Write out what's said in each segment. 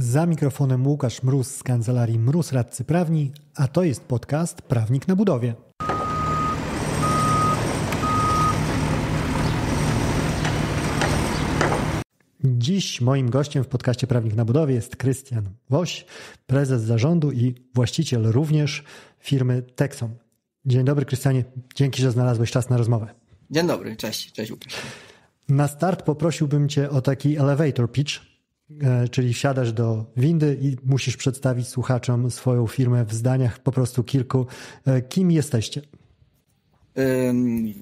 Za mikrofonem Łukasz Mróz z kancelarii Mróz Radcy Prawni, a to jest podcast Prawnik na Budowie. Dziś moim gościem w podcaście Prawnik na Budowie jest Krystian Woś, prezes zarządu i właściciel również firmy Texom. Dzień dobry, Krystianie. Dzięki, że znalazłeś czas na rozmowę. Dzień dobry, cześć, cześć Na start poprosiłbym Cię o taki elevator pitch E, czyli wsiadasz do windy i musisz przedstawić słuchaczom swoją firmę w zdaniach po prostu kilku. E, kim jesteście?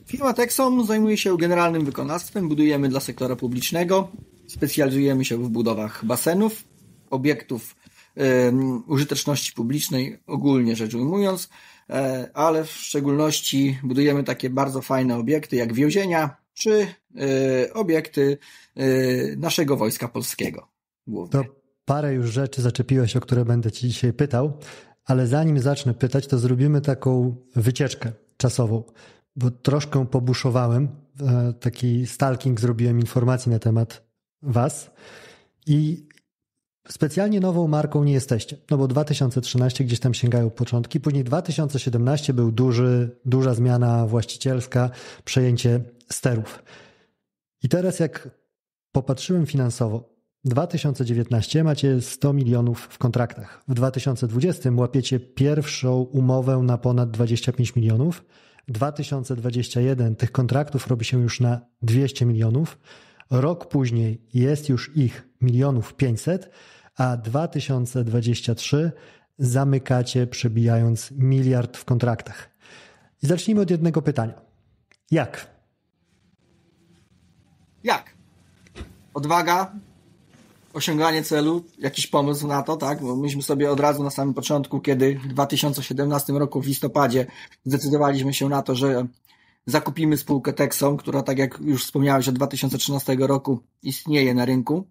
Firma Texom zajmuje się generalnym wykonawstwem, budujemy dla sektora publicznego, specjalizujemy się w budowach basenów, obiektów użyteczności publicznej, ogólnie rzecz ujmując, e, ale w szczególności budujemy takie bardzo fajne obiekty jak więzienia czy obiekty naszego Wojska Polskiego. Głównie. To parę już rzeczy zaczepiłeś, o które będę Ci dzisiaj pytał, ale zanim zacznę pytać, to zrobimy taką wycieczkę czasową, bo troszkę pobuszowałem, e, taki stalking zrobiłem informacji na temat Was i Specjalnie nową marką nie jesteście, no bo 2013 gdzieś tam sięgają początki, później 2017 był duży, duża zmiana właścicielska, przejęcie sterów. I teraz jak popatrzyłem finansowo, 2019 macie 100 milionów w kontraktach. W 2020 łapiecie pierwszą umowę na ponad 25 milionów. 2021 tych kontraktów robi się już na 200 milionów. Rok później jest już ich milionów 500, a 2023 zamykacie przebijając miliard w kontraktach. I zacznijmy od jednego pytania. Jak? Jak? Odwaga, osiąganie celu, jakiś pomysł na to, tak? Bo myśmy sobie od razu na samym początku, kiedy w 2017 roku w listopadzie zdecydowaliśmy się na to, że zakupimy spółkę Texom, która tak jak już wspomniałeś od 2013 roku istnieje na rynku.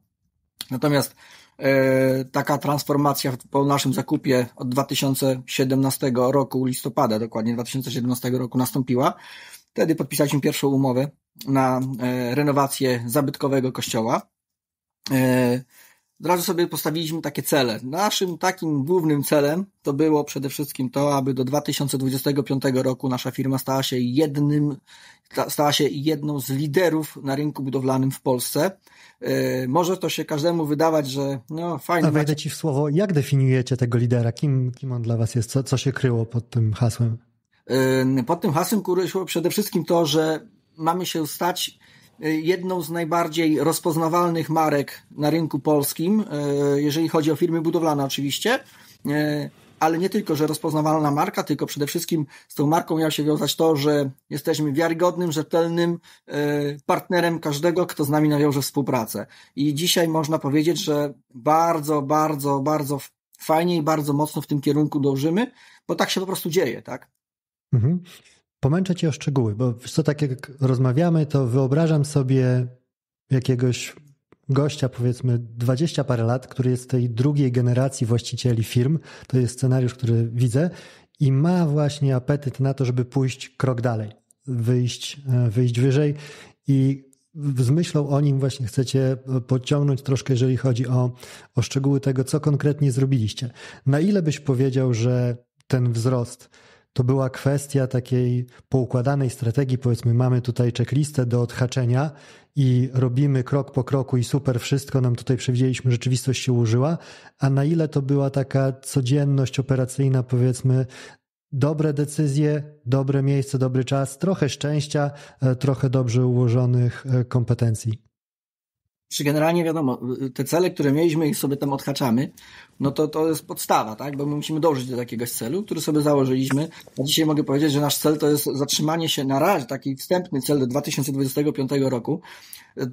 Natomiast e, taka transformacja po naszym zakupie od 2017 roku, listopada dokładnie 2017 roku nastąpiła. Wtedy podpisaliśmy pierwszą umowę na e, renowację zabytkowego kościoła E, od razu sobie postawiliśmy takie cele. Naszym takim głównym celem to było przede wszystkim to, aby do 2025 roku nasza firma stała się jednym, stała się jedną z liderów na rynku budowlanym w Polsce. E, może to się każdemu wydawać, że no fajnie. A wejdę Ci w słowo, jak definiujecie tego lidera? Kim, kim on dla Was jest? Co, co się kryło pod tym hasłem? E, pod tym hasłem kryło przede wszystkim to, że mamy się stać Y, jedną z najbardziej rozpoznawalnych marek na rynku polskim, y, jeżeli chodzi o firmy budowlane oczywiście, y, ale nie tylko, że rozpoznawalna marka, tylko przede wszystkim z tą marką miał się wiązać to, że jesteśmy wiarygodnym, rzetelnym partnerem każdego, kto z nami nawiąże współpracę. I dzisiaj można powiedzieć, że bardzo, bardzo, bardzo fajnie i bardzo mocno w tym kierunku dążymy, bo tak się po prostu dzieje, tak? Mhm pomęczę cię o szczegóły, bo co tak jak rozmawiamy, to wyobrażam sobie jakiegoś gościa, powiedzmy 20 parę lat, który jest tej drugiej generacji właścicieli firm. To jest scenariusz, który widzę i ma właśnie apetyt na to, żeby pójść krok dalej, wyjść, e, wyjść wyżej i z myślą o nim właśnie chcecie podciągnąć troszkę, jeżeli chodzi o, o szczegóły tego, co konkretnie zrobiliście. Na ile byś powiedział, że ten wzrost to była kwestia takiej poukładanej strategii. Powiedzmy, mamy tutaj checklistę do odhaczenia i robimy krok po kroku i super wszystko nam tutaj przewidzieliśmy, rzeczywistość się użyła, a na ile to była taka codzienność operacyjna, powiedzmy, dobre decyzje, dobre miejsce, dobry czas, trochę szczęścia, e, trochę dobrze ułożonych e, kompetencji. Czy generalnie wiadomo, e, te cele, które mieliśmy, ich sobie tam odhaczamy no to to jest podstawa, tak? Bo my musimy dążyć do jakiegoś celu, który sobie założyliśmy. A dzisiaj mogę powiedzieć, że nasz cel to jest zatrzymanie się na razie, taki wstępny cel do 2025 roku.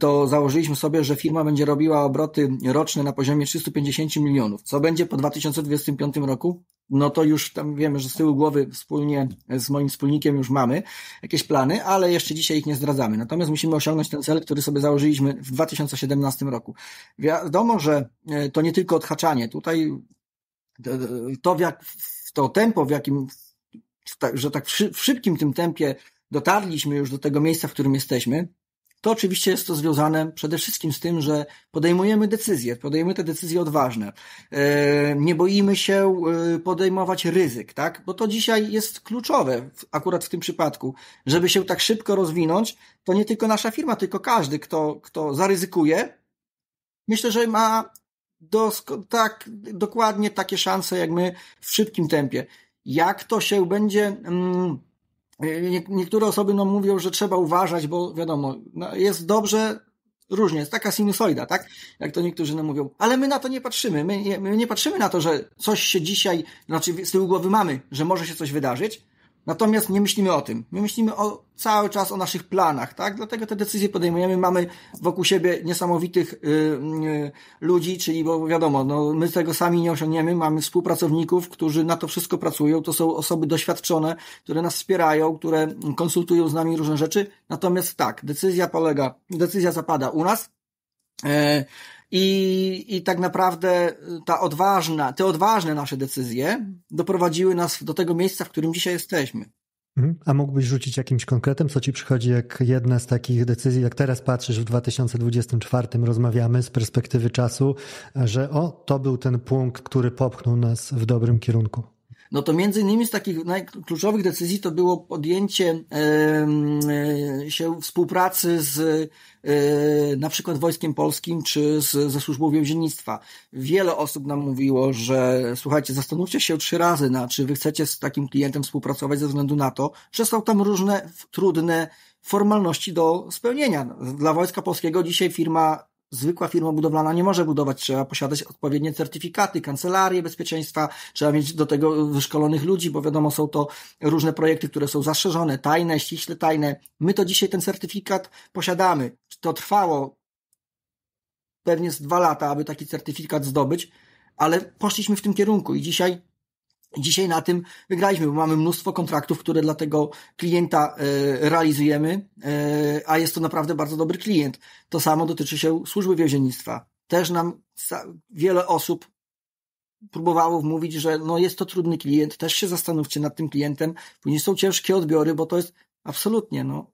To założyliśmy sobie, że firma będzie robiła obroty roczne na poziomie 350 milionów. Co będzie po 2025 roku? No to już tam wiemy, że z tyłu głowy wspólnie z moim wspólnikiem już mamy jakieś plany, ale jeszcze dzisiaj ich nie zdradzamy. Natomiast musimy osiągnąć ten cel, który sobie założyliśmy w 2017 roku. Wiadomo, że e, to nie tylko odhaczanie. Tutaj tutaj e, to, w jak, to tempo, w jakim, że tak w szybkim tym tempie dotarliśmy już do tego miejsca, w którym jesteśmy, to oczywiście jest to związane przede wszystkim z tym, że podejmujemy decyzje, podejmujemy te decyzje odważne. E, nie boimy się e, podejmować ryzyk, tak? Bo to dzisiaj jest kluczowe, akurat w tym przypadku. Żeby się tak szybko rozwinąć, to nie tylko nasza firma, tylko każdy, kto, kto zaryzykuje, myślę, że ma dosko- tak, dokładnie takie szanse jak my w szybkim tempie. Jak to się będzie. Mm, nie, niektóre osoby no, mówią, że trzeba uważać, bo wiadomo, no, jest dobrze, różnie, jest taka sinusoida, tak? Jak to niektórzy nam no, mówią. Ale my na to nie patrzymy. My nie, my nie patrzymy na to, że coś się dzisiaj, znaczy z tyłu głowy mamy, że może się coś wydarzyć, Natomiast nie myślimy o tym. My myślimy o, cały czas o naszych planach, tak? Dlatego te decyzje podejmujemy. Mamy wokół siebie niesamowitych y, y, ludzi, czyli bo wiadomo, no, my tego sami nie osiągniemy. Mamy współpracowników, którzy na to wszystko pracują. To są osoby doświadczone, które nas wspierają, które konsultują z nami różne rzeczy. Natomiast tak, decyzja polega, decyzja zapada u nas. Y, i, I tak naprawdę y, ta odważna, te odważne nasze decyzje doprowadziły nas do tego miejsca, w którym dzisiaj jesteśmy. Mhm. A mógłbyś rzucić jakimś konkretem, co ci przychodzi jak jedna z takich decyzji, jak teraz patrzysz w 2024, rozmawiamy z perspektywy czasu, że o, to był ten punkt, który popchnął nas w dobrym kierunku no to między innymi z takich najkluczowych decyzji to było podjęcie e, się współpracy z e, na przykład Wojskiem Polskim czy z, ze Służbą Więziennictwa. Wiele osób nam mówiło, że słuchajcie, zastanówcie się trzy razy na, czy wy chcecie z takim klientem współpracować ze względu na to, że są tam różne trudne formalności do spełnienia. Dla Wojska Polskiego dzisiaj firma zwykła firma budowlana nie może budować. Trzeba posiadać odpowiednie certyfikaty, kancelarie bezpieczeństwa, trzeba mieć do tego wyszkolonych ludzi, bo wiadomo, są to różne projekty, które są zastrzeżone, tajne, ściśle tajne. My to dzisiaj ten certyfikat posiadamy. To trwało pewnie z dwa lata, aby taki certyfikat zdobyć, ale poszliśmy w tym kierunku i dzisiaj Dzisiaj na tym wygraliśmy, bo mamy mnóstwo kontraktów, które dla tego klienta e, realizujemy, e, a jest to naprawdę bardzo dobry klient. To samo dotyczy się służby więziennictwa. Też nam wiele osób próbowało mówić, że no jest to trudny klient, też się zastanówcie nad tym klientem. Później są ciężkie odbiory, bo to jest absolutnie no,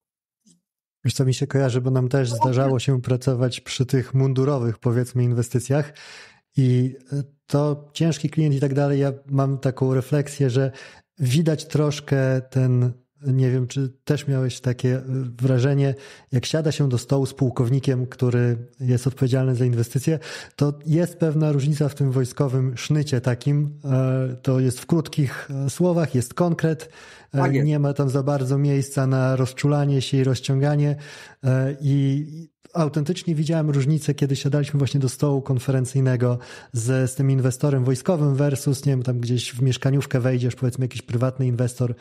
Wiesz, co mi się kojarzy, bo nam też no, zdarzało się pracować przy tych mundurowych, powiedzmy, inwestycjach i e, to ciężki klient i tak dalej, ja mam taką refleksję, że widać troszkę ten, nie wiem, czy też miałeś takie e, wrażenie, jak siada się do stołu z pułkownikiem, który jest odpowiedzialny za inwestycje, to jest pewna różnica w tym wojskowym sznycie takim. E, to jest w krótkich słowach, jest konkret, tak nie ma tam za bardzo miejsca na rozczulanie się i rozciąganie i autentycznie widziałem różnicę, kiedy siadaliśmy właśnie do stołu konferencyjnego z, z tym inwestorem wojskowym versus, nie wiem, tam gdzieś w mieszkaniówkę wejdziesz, powiedzmy jakiś prywatny inwestor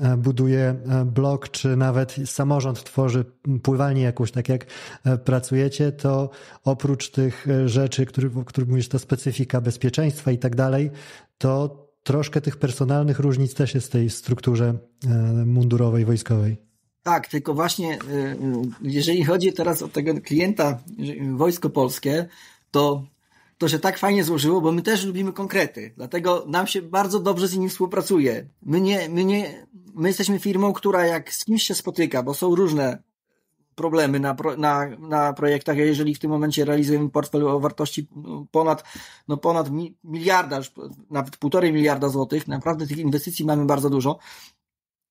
e, buduje e, blok, czy nawet samorząd tworzy pływalnię jakąś, tak jak e, pracujecie, to oprócz tych rzeczy, które, o których mówisz, ta specyfika bezpieczeństwa i tak dalej, to troszkę tych personalnych różnic też jest w tej strukturze mundurowej, wojskowej. Tak, tylko właśnie y, y, jeżeli chodzi teraz o tego klienta y, Wojsko Polskie, to to się tak fajnie złożyło, bo my też lubimy konkrety, dlatego nam się bardzo dobrze z nimi współpracuje. My, nie, my, nie, my jesteśmy firmą, która jak z kimś się spotyka, bo są różne problemy na, na, na projektach, jeżeli w tym momencie realizujemy portfel o wartości no, ponad, no ponad miliarda, nawet półtorej miliarda złotych, naprawdę tych inwestycji mamy bardzo dużo,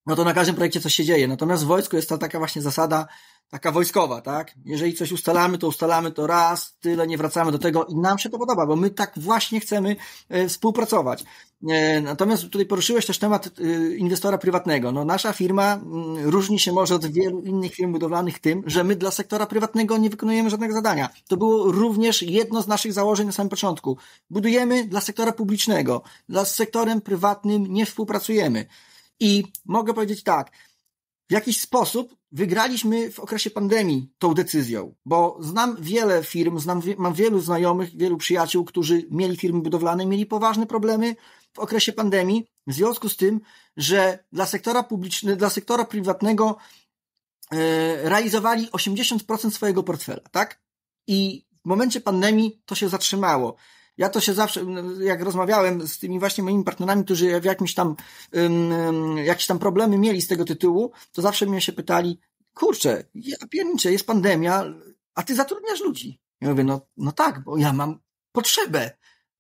no to na każdym projekcie coś się dzieje. Natomiast w wojsku jest ta taka właśnie zasada, taka wojskowa, tak? Jeżeli coś ustalamy, to ustalamy to raz, tyle, nie wracamy do tego i nam się to podoba, bo my tak właśnie chcemy e, współpracować. E, natomiast tutaj poruszyłeś też temat e, inwestora prywatnego. No, nasza firma mm, różni się może od wielu innych firm budowlanych tym, że my dla sektora prywatnego nie wykonujemy żadnego zadania. To było również jedno z naszych założeń na samym początku. Budujemy dla sektora publicznego. Dla sektorem prywatnym nie współpracujemy. I mogę powiedzieć tak, w jakiś sposób wygraliśmy w okresie pandemii tą decyzją, bo znam wiele firm, znam, mam wielu znajomych, wielu przyjaciół, którzy mieli firmy budowlane, mieli poważne problemy w okresie pandemii, w związku z tym, że dla sektora publicznego, dla sektora prywatnego e, realizowali 80% swojego portfela, tak? I w momencie pandemii to się zatrzymało. Ja to się zawsze, no, jak rozmawiałem z tymi właśnie moimi partnerami, którzy w jakimś tam, um, jakieś tam problemy mieli z tego tytułu, to zawsze mnie się pytali, kurczę, ja pierniczę, jest pandemia, a ty zatrudniasz ludzi. Ja mówię, no, no tak, bo ja mam potrzebę.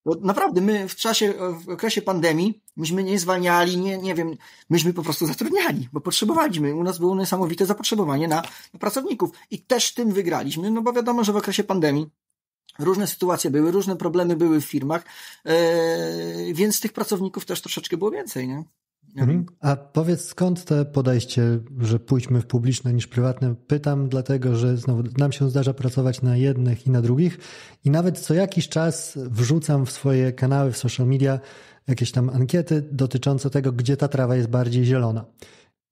Bo naprawdę, my w czasie, w okresie pandemii, myśmy nie zwalniali, nie, nie wiem, myśmy po prostu zatrudniali, bo potrzebowaliśmy. U nas było niesamowite zapotrzebowanie na, na pracowników i też tym wygraliśmy, no bo wiadomo, że w okresie pandemii Różne sytuacje były, różne problemy były w firmach, e, więc tych pracowników też troszeczkę było więcej, nie? Mhm. Mhm. A powiedz skąd te podejście, że pójdźmy w publiczne niż prywatne? Pytam dlatego, że znowu nam się zdarza pracować na jednych i na drugich i nawet co jakiś czas wrzucam w swoje kanały, w social media jakieś tam ankiety dotyczące tego, gdzie ta trawa jest bardziej zielona.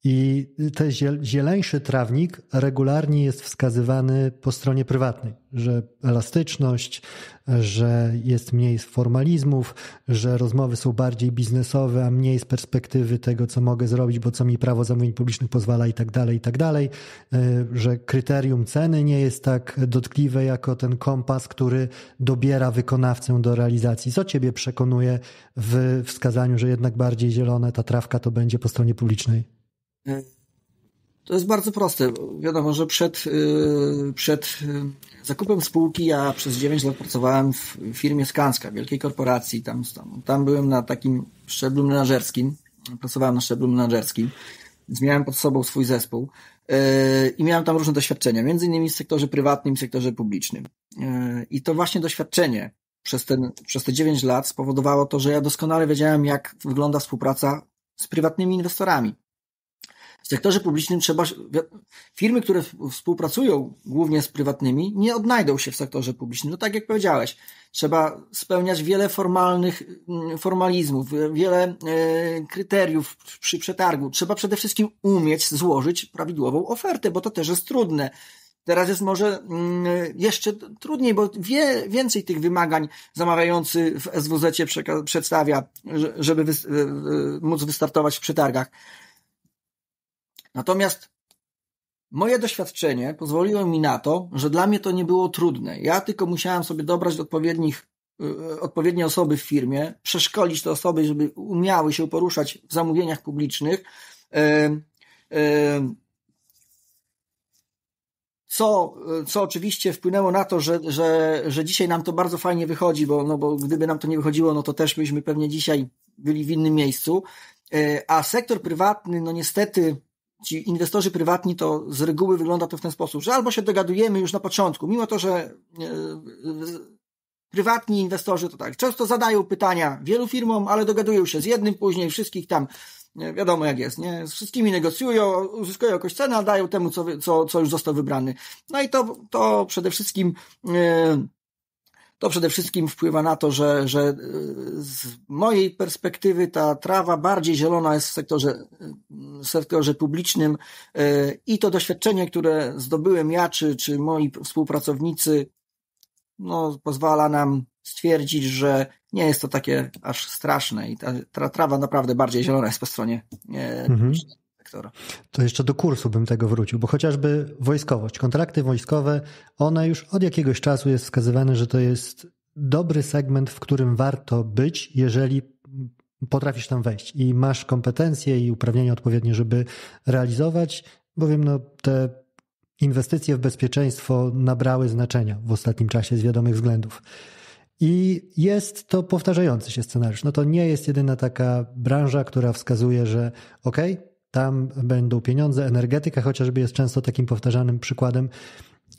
I ten zieleńszy trawnik regularnie jest wskazywany po stronie prywatnej, że elastyczność, że jest mniej formalizmów, że rozmowy są bardziej biznesowe, a mniej z perspektywy tego, co mogę zrobić, bo co mi prawo zamówień publicznych pozwala i tak dalej, i tak dalej, y, że kryterium ceny nie jest tak dotkliwe jako ten kompas, który dobiera wykonawcę do realizacji. Co ciebie przekonuje w wskazaniu, że jednak bardziej zielone ta trawka to będzie po stronie publicznej? E, to jest bardzo proste. Wiadomo, że przed, e, przed e, zakupem spółki ja przez 9 lat pracowałem w firmie Skanska, wielkiej korporacji. Tam, tam, tam byłem na takim szczeblu menedżerskim. Pracowałem na szczeblu menedżerskim, więc miałem pod sobą swój zespół i miałem tam różne doświadczenia, między innymi w sektorze prywatnym, w sektorze publicznym. I to właśnie doświadczenie przez, ten, przez te 9 lat spowodowało to, że ja doskonale wiedziałem, jak wygląda współpraca z prywatnymi inwestorami. W sektorze publicznym trzeba. Firmy, które współpracują głównie z prywatnymi, nie odnajdą się w sektorze publicznym. No tak jak powiedziałeś, trzeba spełniać wiele formalnych mm, formalizmów, wiele e, kryteriów przy przetargu. Trzeba przede wszystkim umieć złożyć prawidłową ofertę, bo to też jest trudne. Teraz jest może mm, jeszcze trudniej, bo wie, więcej tych wymagań zamawiający w SWZ przedstawia, żeby móc wystartować w przetargach. Natomiast moje doświadczenie pozwoliło mi na to, że dla mnie to nie było trudne. Ja tylko musiałem sobie dobrać odpowiednich, y, y, odpowiednie osoby w firmie, przeszkolić te osoby, żeby umiały się poruszać w zamówieniach publicznych. co, co oczywiście wpłynęło na to, że, że, że dzisiaj nam to bardzo fajnie wychodzi, bo, no bo gdyby nam to nie wychodziło, no to też byśmy pewnie dzisiaj byli w innym miejscu. E, a sektor prywatny, no niestety, ci inwestorzy prywatni to z reguły wygląda to w ten sposób, że albo się dogadujemy już na początku, mimo to, że e, e, prywatni inwestorzy to tak, często zadają pytania wielu firmom, ale dogadują się z jednym później, wszystkich tam, e, wiadomo jak jest, nie? Z wszystkimi negocjują, uzyskują jakąś cenę, a dają temu, co, co, co już został wybrany. No i to, to przede wszystkim... Yy, to przede wszystkim wpływa na to, że, że e, z mojej perspektywy ta trawa bardziej zielona jest w sektorze, e, w sektorze publicznym e, i to doświadczenie, które zdobyłem ja czy, czy moi współpracownicy, no, pozwala nam stwierdzić, że nie jest to takie aż straszne i ta, ta trawa naprawdę bardziej zielona jest po stronie mhm. publicznej sektor. To jeszcze do kursu bym tego wrócił, bo chociażby wojskowość, kontrakty wojskowe, one już od jakiegoś czasu jest wskazywane, że to jest dobry segment, w którym warto być, jeżeli potrafisz tam wejść i masz kompetencje i uprawnienia odpowiednie, żeby realizować, bowiem no, te inwestycje w bezpieczeństwo nabrały znaczenia w ostatnim czasie z wiadomych względów. I jest to powtarzający się scenariusz. No to nie jest jedyna taka branża, która wskazuje, że okej, okay, tam będą pieniądze. Energetyka chociażby jest często takim powtarzanym przykładem.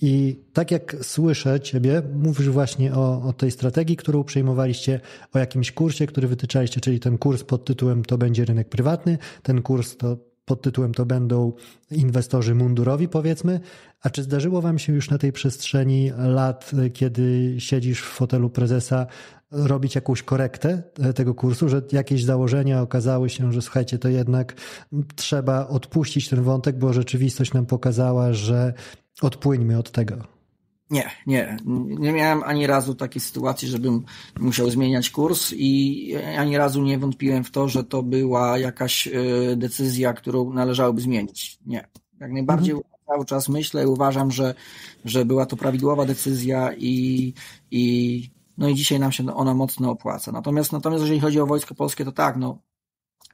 I tak jak słyszę Ciebie, mówisz właśnie o, o tej strategii, którą przejmowaliście, o jakimś kursie, który wytyczaliście, czyli ten kurs pod tytułem To będzie rynek prywatny, ten kurs to pod tytułem to będą inwestorzy mundurowi, powiedzmy. A czy zdarzyło Wam się już na tej przestrzeni lat, kiedy siedzisz w fotelu prezesa, robić jakąś korektę e, tego kursu, że jakieś założenia okazały się, że słuchajcie, to jednak trzeba odpuścić ten wątek, bo rzeczywistość nam pokazała, że odpłyńmy od tego. Nie, nie. Nie miałem ani razu takiej sytuacji, żebym musiał zmieniać kurs i ani razu nie wątpiłem w to, że to była jakaś e, decyzja, którą należałoby zmienić. Nie. Jak najbardziej mhm. cały czas myślę i uważam, że, że była to prawidłowa decyzja i, i no i dzisiaj nam się ona mocno opłaca. Natomiast, natomiast jeżeli chodzi o Wojsko Polskie, to tak, no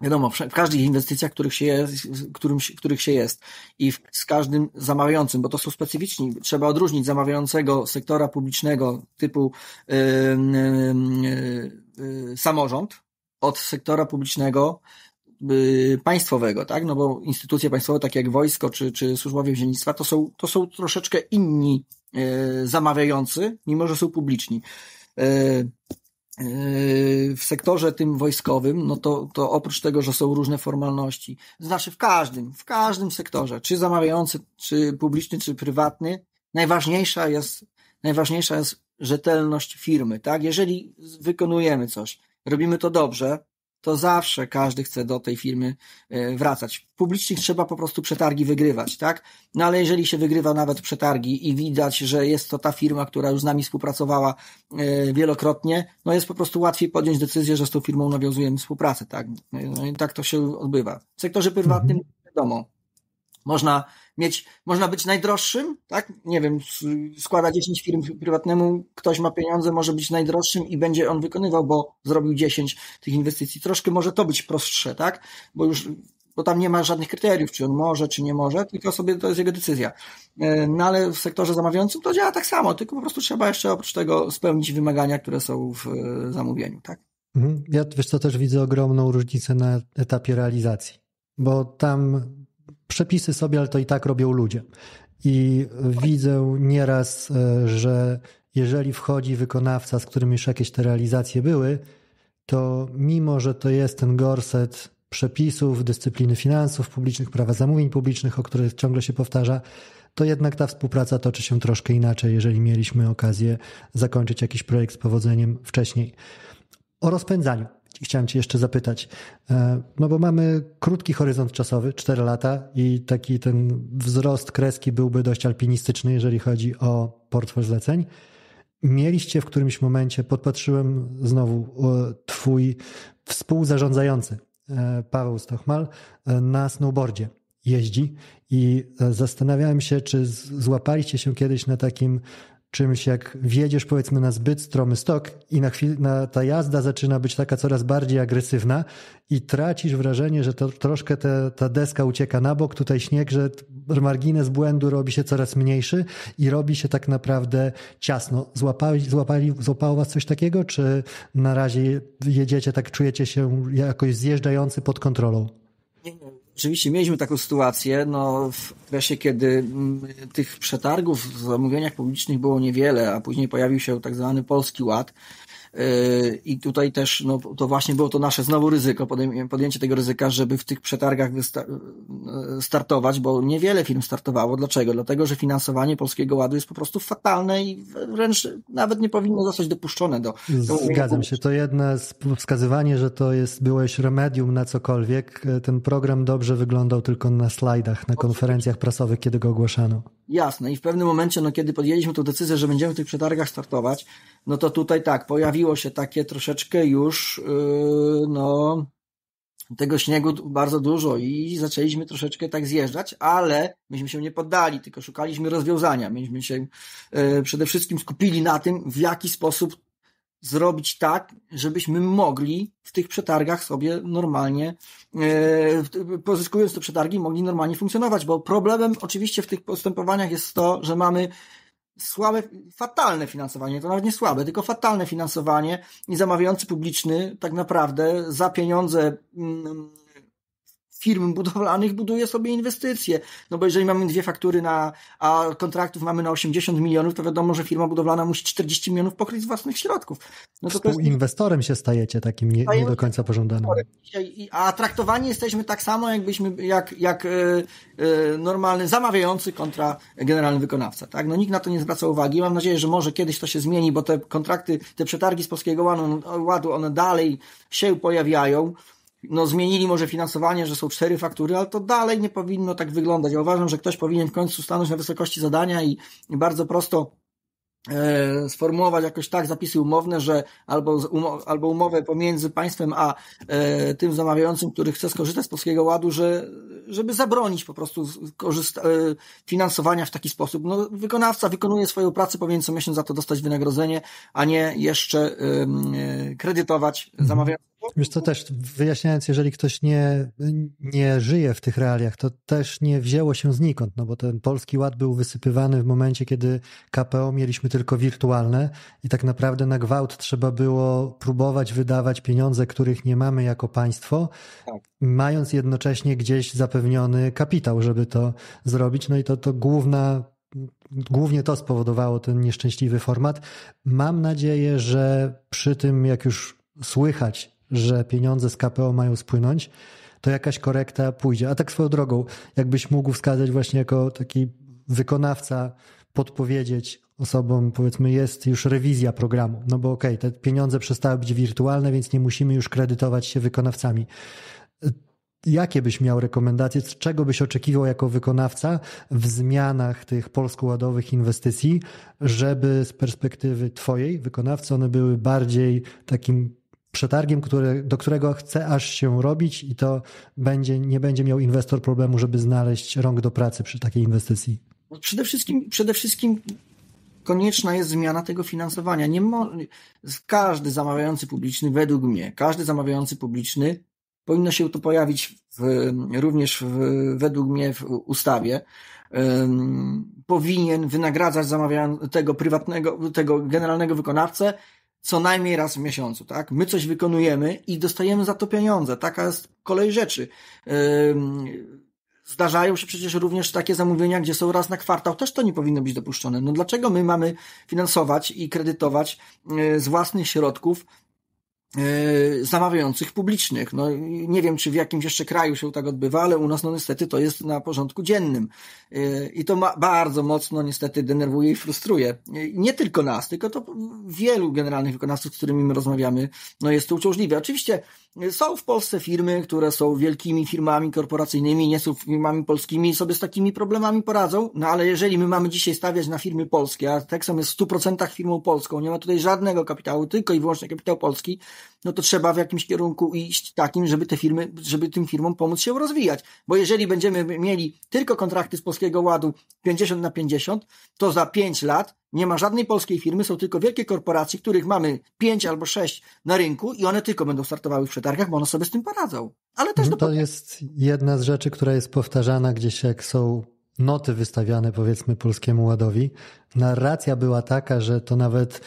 wiadomo, w każdych inwestycjach, których się jest, którym, których się jest i w, z każdym zamawiającym, bo to są specyficzni, trzeba odróżnić zamawiającego sektora publicznego typu yy, yy, yy, samorząd od sektora publicznego yy, państwowego, tak? No bo instytucje państwowe, takie jak wojsko czy, czy służba więziennictwa, to są, to są troszeczkę inni yy, zamawiający, mimo że są publiczni. E, e, w sektorze tym wojskowym, no to, to oprócz tego, że są różne formalności, znaczy w każdym, w każdym sektorze, czy zamawiający, czy publiczny, czy prywatny, najważniejsza jest, najważniejsza jest rzetelność firmy, tak? Jeżeli wykonujemy coś, robimy to dobrze, to zawsze każdy chce do tej firmy e, wracać. Publicznie publicznych trzeba po prostu przetargi wygrywać, tak? No ale jeżeli się wygrywa nawet przetargi i widać, że jest to ta firma, która już z nami współpracowała e, wielokrotnie, no jest po prostu łatwiej podjąć decyzję, że z tą firmą nawiązujemy współpracę, tak? No i tak to się odbywa. W sektorze prywatnym, mhm. wiadomo, można mieć, można być najdroższym, tak? Nie wiem, składa 10 firm prywatnemu, ktoś ma pieniądze, może być najdroższym i będzie on wykonywał, bo zrobił 10 tych inwestycji. Troszkę może to być prostsze, tak? Bo już bo tam nie ma żadnych kryteriów, czy on może, czy nie może, tylko sobie to jest jego decyzja. E, no ale w sektorze zamawiającym to działa tak samo, tylko po prostu trzeba jeszcze oprócz tego spełnić wymagania, które są w e, zamówieniu, tak? Mhm. Ja wiesz to też widzę ogromną różnicę na etapie realizacji, bo tam przepisy sobie, ale to i tak robią ludzie. I widzę nieraz, e, że jeżeli wchodzi wykonawca, z którym już jakieś te realizacje były, to mimo, że to jest ten gorset przepisów, dyscypliny finansów publicznych, prawa zamówień publicznych, o których ciągle się powtarza, to jednak ta współpraca toczy się troszkę inaczej, jeżeli mieliśmy okazję zakończyć jakiś projekt z powodzeniem wcześniej. O rozpędzaniu chciałem Cię jeszcze zapytać, e, no bo mamy krótki horyzont czasowy, 4 lata, i taki ten wzrost kreski byłby dość alpinistyczny, jeżeli chodzi o portfel zleceń. Mieliście w którymś momencie, podpatrzyłem znowu, e, Twój współzarządzający, e, Paweł Stochmal, na snowboardzie jeździ i zastanawiałem się, czy złapaliście się kiedyś na takim czymś, jak wjedziesz powiedzmy na zbyt stromy stok i na chwilę na, ta jazda zaczyna być taka coraz bardziej agresywna i tracisz wrażenie, że to, troszkę te, ta deska ucieka na bok, tutaj śnieg, że margines błędu robi się coraz mniejszy i robi się tak naprawdę ciasno. Złapali, złapali, złapało was coś takiego, czy na razie jedziecie tak, czujecie się jakoś zjeżdżający pod kontrolą? Nie, nie, Oczywiście mieliśmy taką sytuację, no, w okresie, kiedy mm, tych przetargów w zamówieniach publicznych było niewiele, a później pojawił się tak zwany Polski Ład, i tutaj też, no, to właśnie było to nasze znowu ryzyko, podjęcie tego ryzyka, żeby w tych przetargach e, startować, bo niewiele firm startowało. Dlaczego? Dlatego, że finansowanie Polskiego Ładu jest po prostu fatalne i wręcz nawet nie powinno zostać dopuszczone do. do Zgadzam się. To jedne wskazywanie, że to jest, byłeś remedium na cokolwiek. E, ten program dobrze wyglądał tylko na slajdach, na konferencjach prasowych, kiedy go ogłaszano. Jasne. I w pewnym momencie, no kiedy podjęliśmy tą decyzję, że będziemy w tych przetargach startować, no to tutaj tak, pojawiło się takie troszeczkę już, yy, no, tego śniegu bardzo dużo i zaczęliśmy troszeczkę tak zjeżdżać, ale myśmy się nie poddali, tylko szukaliśmy rozwiązania. Myśmy się yy, przede wszystkim skupili na tym, w jaki sposób zrobić tak, żebyśmy mogli w tych przetargach sobie normalnie, e, pozyskując te przetargi, mogli normalnie funkcjonować, bo problemem oczywiście w tych postępowaniach jest to, że mamy słabe, fatalne finansowanie, to nawet nie słabe, tylko fatalne finansowanie i zamawiający publiczny tak naprawdę za pieniądze mm, firm budowlanych buduje sobie inwestycje. No bo jeżeli mamy dwie faktury na, a kontraktów mamy na 80 milionów, to wiadomo, że firma budowlana musi 40 milionów pokryć z własnych środków. No to Współinwestorem jest... się stajecie takim nie, nie do końca pożądanym. A traktowani jesteśmy tak samo, jakbyśmy, jak, jak e, e, normalny zamawiający kontra generalny wykonawca. Tak? No nikt na to nie zwraca uwagi. Mam nadzieję, że może kiedyś to się zmieni, bo te kontrakty, te przetargi z Polskiego Ładu, one dalej się pojawiają no zmienili może finansowanie, że są cztery faktury, ale to dalej nie powinno tak wyglądać. Ja uważam, że ktoś powinien w końcu stanąć na wysokości zadania i, i bardzo prosto e, sformułować jakoś tak zapisy umowne, że albo, umo albo umowę pomiędzy państwem a e, tym zamawiającym, który chce skorzystać z Polskiego Ładu, że, żeby zabronić po prostu korzysta- e, finansowania w taki sposób. No, wykonawca wykonuje swoją pracę, powinien co miesiąc za to dostać wynagrodzenie, a nie jeszcze e, kredytować mhm. zamawiającego już to też wyjaśniając, jeżeli ktoś nie, nie żyje w tych realiach, to też nie wzięło się znikąd, no bo ten polski ład był wysypywany w momencie, kiedy KPO mieliśmy tylko wirtualne i tak naprawdę na gwałt trzeba było próbować wydawać pieniądze, których nie mamy jako państwo, tak. mając jednocześnie gdzieś zapewniony kapitał, żeby to zrobić. No i to, to główna głównie to spowodowało ten nieszczęśliwy format. Mam nadzieję, że przy tym, jak już słychać że pieniądze z KPO mają spłynąć, to jakaś korekta pójdzie. A tak swoją drogą, jakbyś mógł wskazać właśnie jako taki wykonawca, podpowiedzieć osobom, powiedzmy, jest już rewizja programu, no bo okej, okay, te pieniądze przestały być wirtualne, więc nie musimy już kredytować się wykonawcami. Jakie byś miał rekomendacje, czego byś oczekiwał jako wykonawca w zmianach tych polsko-ładowych inwestycji, żeby z perspektywy Twojej, wykonawcy, one były bardziej takim przetargiem, który, do którego chce aż się robić i to będzie, nie będzie miał inwestor problemu, żeby znaleźć rąk do pracy przy takiej inwestycji? No przede wszystkim, przede wszystkim konieczna jest zmiana tego finansowania. Nie mo- każdy zamawiający publiczny, według mnie, każdy zamawiający publiczny powinno się to pojawić w, również w, według mnie w ustawie. powinien wynagradzać tego prywatnego, tego generalnego wykonawcę co najmniej raz w miesiącu, tak? My coś wykonujemy i dostajemy za to pieniądze. Taka jest kolej rzeczy. Zdarzają się przecież również takie zamówienia, gdzie są raz na kwartał, też to nie powinno być dopuszczone. No dlaczego my mamy finansować i kredytować y, z własnych środków E, zamawiających publicznych. No, nie wiem, czy w jakimś jeszcze kraju się tak odbywa, ale u nas no, niestety to jest na porządku dziennym. E, I to ma bardzo mocno niestety denerwuje i frustruje. E, nie tylko nas, tylko to wielu generalnych wykonawców, z którymi my rozmawiamy, no, jest to uciążliwe. Oczywiście są w Polsce firmy, które są wielkimi firmami korporacyjnymi, nie są firmami polskimi i sobie z takimi problemami poradzą, no ale jeżeli my mamy dzisiaj stawiać na firmy polskie, a Texam tak jest w 100% firmą polską, nie ma tutaj żadnego kapitału, tylko i wyłącznie kapitał polski, no to trzeba w jakimś kierunku iść takim, żeby te firmy, żeby tym firmom pomóc się rozwijać. Bo jeżeli będziemy mieli tylko kontrakty z Polskiego Ładu 50 na 50, to za 5 lat nie ma żadnej polskiej firmy, są tylko wielkie korporacje, których mamy pięć albo sześć na rynku i one tylko będą startowały w przetargach, bo one sobie z tym poradzą. Ale też no to jest jedna z rzeczy, która jest powtarzana gdzieś jak są noty wystawiane powiedzmy Polskiemu Ładowi. Narracja była taka, że to nawet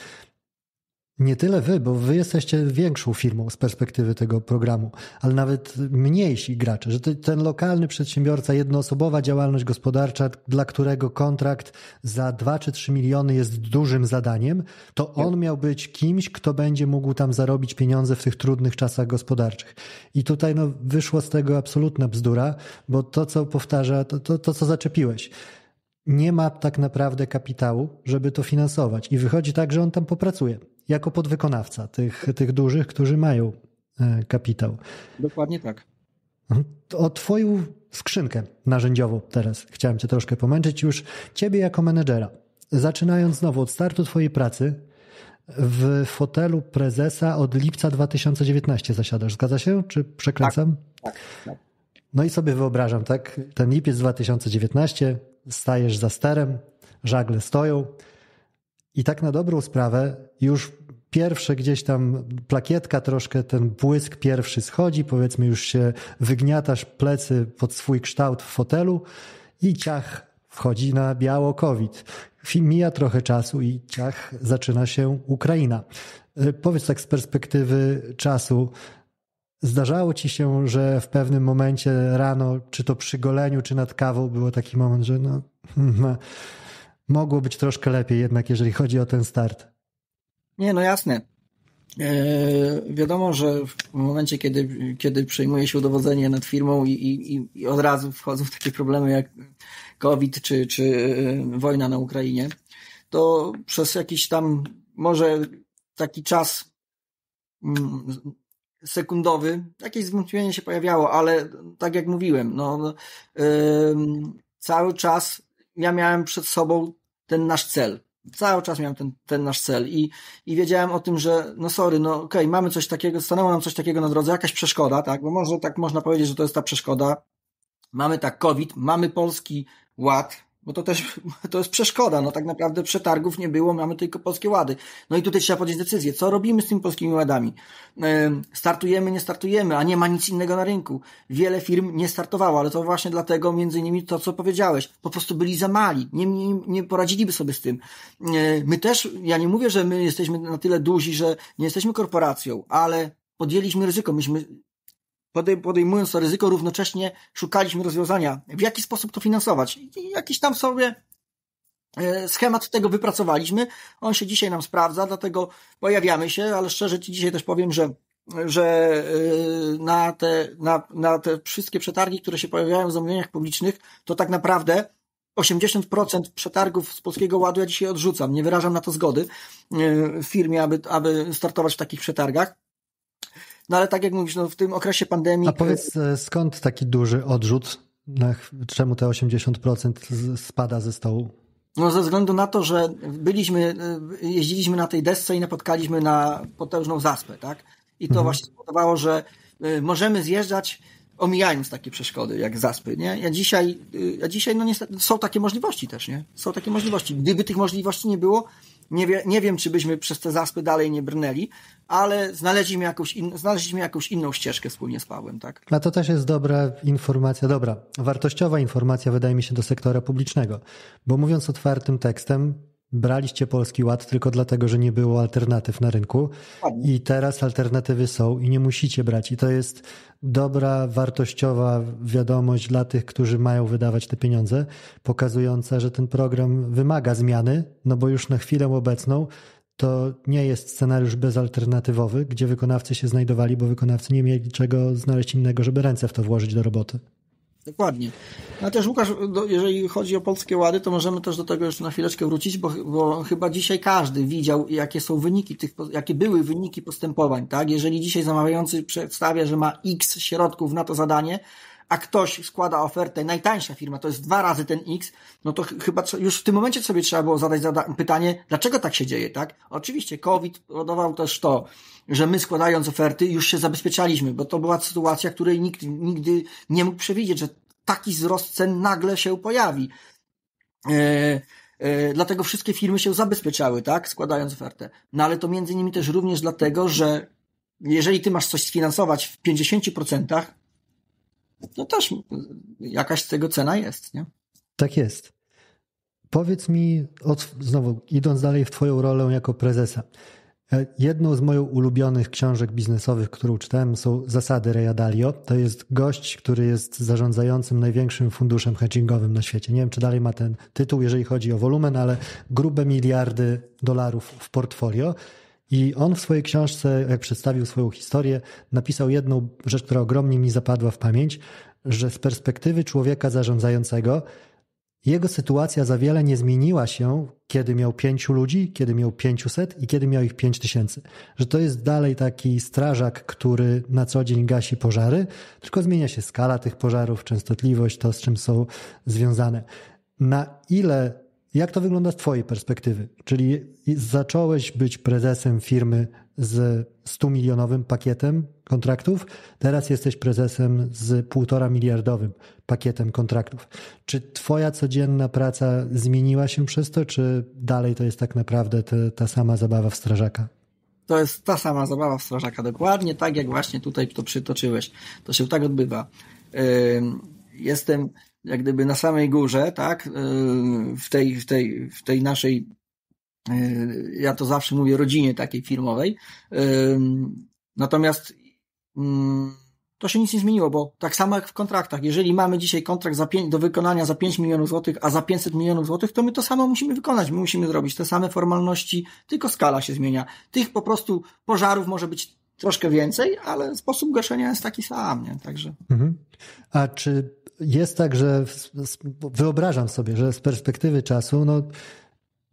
nie tyle wy, bo wy jesteście większą firmą z perspektywy tego programu, ale nawet mniejsi gracze, że ten lokalny przedsiębiorca, jednoosobowa działalność gospodarcza, dla którego kontrakt za 2 czy 3 miliony jest dużym zadaniem, to on miał być kimś, kto będzie mógł tam zarobić pieniądze w tych trudnych czasach gospodarczych. I tutaj no, wyszło z tego absolutna bzdura, bo to, co powtarza, to, to, to co zaczepiłeś nie ma tak naprawdę kapitału, żeby to finansować. I wychodzi tak, że on tam popracuje jako podwykonawca tych, tych dużych, którzy mają e, kapitał. Dokładnie tak. Mhm. O Twoją skrzynkę narzędziową teraz chciałem Cię troszkę pomęczyć, już Ciebie jako menedżera. Zaczynając znowu od startu Twojej pracy, w fotelu prezesa od lipca 2019 zasiadasz. Zgadza się? Czy przekręcam? Tak, tak, tak. No i sobie wyobrażam, tak? Ten lipiec 2019, stajesz za sterem, żagle stoją i tak na dobrą sprawę już pierwsze gdzieś tam plakietka, troszkę ten błysk pierwszy schodzi, powiedzmy już się wygniatasz plecy pod swój kształt w fotelu i ciach wchodzi na biało COVID. Mija trochę czasu i ciach zaczyna się Ukraina. Y, powiedz tak z perspektywy czasu, Zdarzało ci się, że w pewnym momencie rano, czy to przy goleniu, czy nad kawą, było taki moment, że no, mogło być troszkę lepiej jednak, jeżeli chodzi o ten start. Nie, no jasne. Yy, wiadomo, że w momencie, kiedy, kiedy przejmuje się udowodzenie nad firmą i, i, i od razu wchodzą w takie problemy jak COVID czy, czy e, wojna na Ukrainie, to przez jakiś tam może taki czas mm, sekundowy jakieś zwątpienie się pojawiało, ale tak jak mówiłem, no, yy, cały czas ja miałem przed sobą ten nasz cel cały czas miałem ten, ten nasz cel i, i wiedziałem o tym, że no sorry, no okej, okay, mamy coś takiego, stanęło nam coś takiego na drodze, jakaś przeszkoda, tak, bo może tak można powiedzieć, że to jest ta przeszkoda. Mamy tak COVID, mamy polski ład, bo to też to jest przeszkoda. No tak naprawdę przetargów nie było, mamy tylko polskie łady. No i tutaj trzeba podjąć decyzję, co robimy z tymi polskimi ładami. Startujemy, nie startujemy, a nie ma nic innego na rynku. Wiele firm nie startowało, ale to właśnie dlatego między innymi to, co powiedziałeś. Po prostu byli za mali, nie, nie, nie poradziliby sobie z tym. E, my też, ja nie mówię, że my jesteśmy na tyle duzi, że nie jesteśmy korporacją, ale podjęliśmy ryzyko, myśmy podejmując to ryzyko, równocześnie szukaliśmy rozwiązania, w jaki sposób to finansować. I jakiś tam sobie e, schemat tego wypracowaliśmy. On się dzisiaj nam sprawdza, dlatego pojawiamy się, ale szczerze Ci dzisiaj też powiem, że że e, na te, na, na te wszystkie przetargi, które się pojawiają w zamówieniach publicznych, to tak naprawdę 80% przetargów z Polskiego Ładu ja dzisiaj odrzucam. Nie wyrażam na to zgody e, w firmie, aby, aby startować w takich przetargach. No ale tak jak mówisz, no w tym okresie pandemii... A powiedz, e, skąd taki duży odrzut? Czemu te 80% spada ze stołu? No ze względu na to, że byliśmy, e, jeździliśmy na tej desce i napotkaliśmy na potężną zaspę, tak? I to mhm. właśnie spowodowało, że e, możemy zjeżdżać omijając takie przeszkody jak zaspy, nie? Ja dzisiaj, ja dzisiaj no niestety, są takie możliwości też, nie? Są takie możliwości. Gdyby tych możliwości nie było, nie, wie, nie wiem, czy byśmy przez te zaspy dalej nie brnęli, ale znaleźliśmy jakąś, in, znaleźliśmy jakąś inną ścieżkę wspólnie z Pawłem, tak? A to też jest dobra informacja, dobra, wartościowa informacja wydaje mi się do sektora publicznego, bo mówiąc otwartym tekstem, braliście Polski Ład tylko dlatego, że nie było alternatyw na rynku i teraz alternatywy są i nie musicie brać. I to jest dobra, wartościowa wiadomość dla tych, którzy mają wydawać te pieniądze, pokazująca, że ten program wymaga zmiany, no bo już na chwilę obecną to nie jest scenariusz bezalternatywowy, gdzie wykonawcy się znajdowali, bo wykonawcy nie mieli czego znaleźć innego, żeby ręce w to włożyć do roboty. Dokładnie. A też Łukasz, jeżeli chodzi o polskie łady, to możemy też do tego jeszcze na chwileczkę wrócić, bo, bo chyba dzisiaj każdy widział, jakie są wyniki tych, jakie były wyniki postępowań, tak? Jeżeli dzisiaj zamawiający przedstawia, że ma X środków na to zadanie, a ktoś składa ofertę, najtańsza firma to jest dwa razy ten X, no to chyba już w tym momencie sobie trzeba było zadać pytanie, dlaczego tak się dzieje, tak? Oczywiście COVID powodował też to, że my składając oferty już się zabezpieczaliśmy, bo to była sytuacja, której nikt nigdy nie mógł przewidzieć, że taki wzrost cen nagle się pojawi. E, e, dlatego wszystkie firmy się zabezpieczały, tak? Składając ofertę. No ale to między innymi też również dlatego, że jeżeli ty masz coś sfinansować w 50%, no też jakaś z tego cena jest, nie? Tak jest. Powiedz mi, od, znowu idąc dalej w Twoją rolę jako prezesa, e, jedną z moich ulubionych książek biznesowych, którą czytałem, są Zasady Reya Dalio. To jest gość, który jest zarządzającym największym funduszem hedgingowym na świecie. Nie wiem, czy dalej ma ten tytuł, jeżeli chodzi o wolumen, ale grube miliardy dolarów w portfolio. I on w swojej książce, jak przedstawił swoją historię, napisał jedną rzecz, która ogromnie mi zapadła w pamięć, że z perspektywy człowieka zarządzającego jego sytuacja za wiele nie zmieniła się, kiedy miał pięciu ludzi, kiedy miał pięciuset i kiedy miał ich pięć tysięcy. Że to jest dalej taki strażak, który na co dzień gasi pożary, tylko zmienia się skala tych pożarów, częstotliwość, to z czym są związane. Na ile jak to wygląda z Twojej perspektywy? Czyli zacząłeś być prezesem firmy z 100 milionowym pakietem kontraktów, teraz jesteś prezesem z 1,5 miliardowym pakietem kontraktów. Czy Twoja codzienna praca zmieniła się przez to, czy dalej to jest tak naprawdę te, ta sama zabawa w strażaka? To jest ta sama zabawa w strażaka, dokładnie tak jak właśnie tutaj to przytoczyłeś. To się tak odbywa. Jestem jak gdyby na samej górze, tak, y, w tej, w tej, w tej naszej, y, ja to zawsze mówię, rodzinie takiej firmowej. Natomiast mm, to się nic nie zmieniło, bo tak samo jak w kontraktach, jeżeli mamy dzisiaj kontrakt do wykonania za 5 milionów złotych, a za 500 milionów złotych, to my to samo musimy wykonać, my musimy zrobić te same formalności, tylko skala się zmienia. Tych po prostu pożarów może być troszkę więcej, ale sposób gaszenia jest taki sam, nie? Także. Mhm. A czy jest tak, że wyobrażam sobie, że z perspektywy czasu no,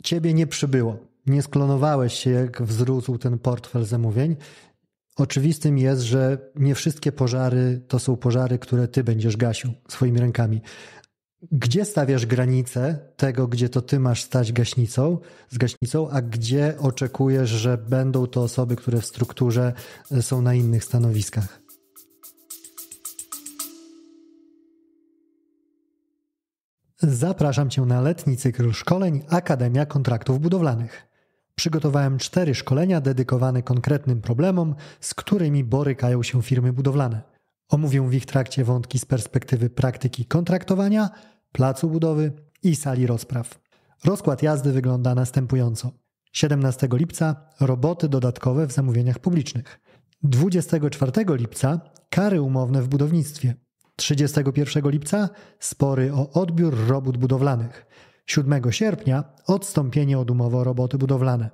ciebie nie przybyło. Nie sklonowałeś się, jak wzrósł ten portfel zamówień. Oczywistym jest, że nie wszystkie pożary to są pożary, które ty będziesz gasił swoimi rękami. Gdzie stawiasz granicę tego, gdzie to ty masz stać gaśnicą, z gaśnicą, a gdzie oczekujesz, że będą to osoby, które w strukturze są na innych stanowiskach? Zapraszam Cię na letni cykl szkoleń Akademia Kontraktów Budowlanych. Przygotowałem cztery szkolenia dedykowane konkretnym problemom, z którymi borykają się firmy budowlane. Omówię w ich trakcie wątki z perspektywy praktyki kontraktowania, placu budowy i sali rozpraw. Rozkład jazdy wygląda następująco. 17 lipca roboty dodatkowe w zamówieniach publicznych. 24 lipca kary umowne w budownictwie. 31 lipca spory o odbiór robót budowlanych. 7 sierpnia odstąpienie od umowy o roboty budowlane.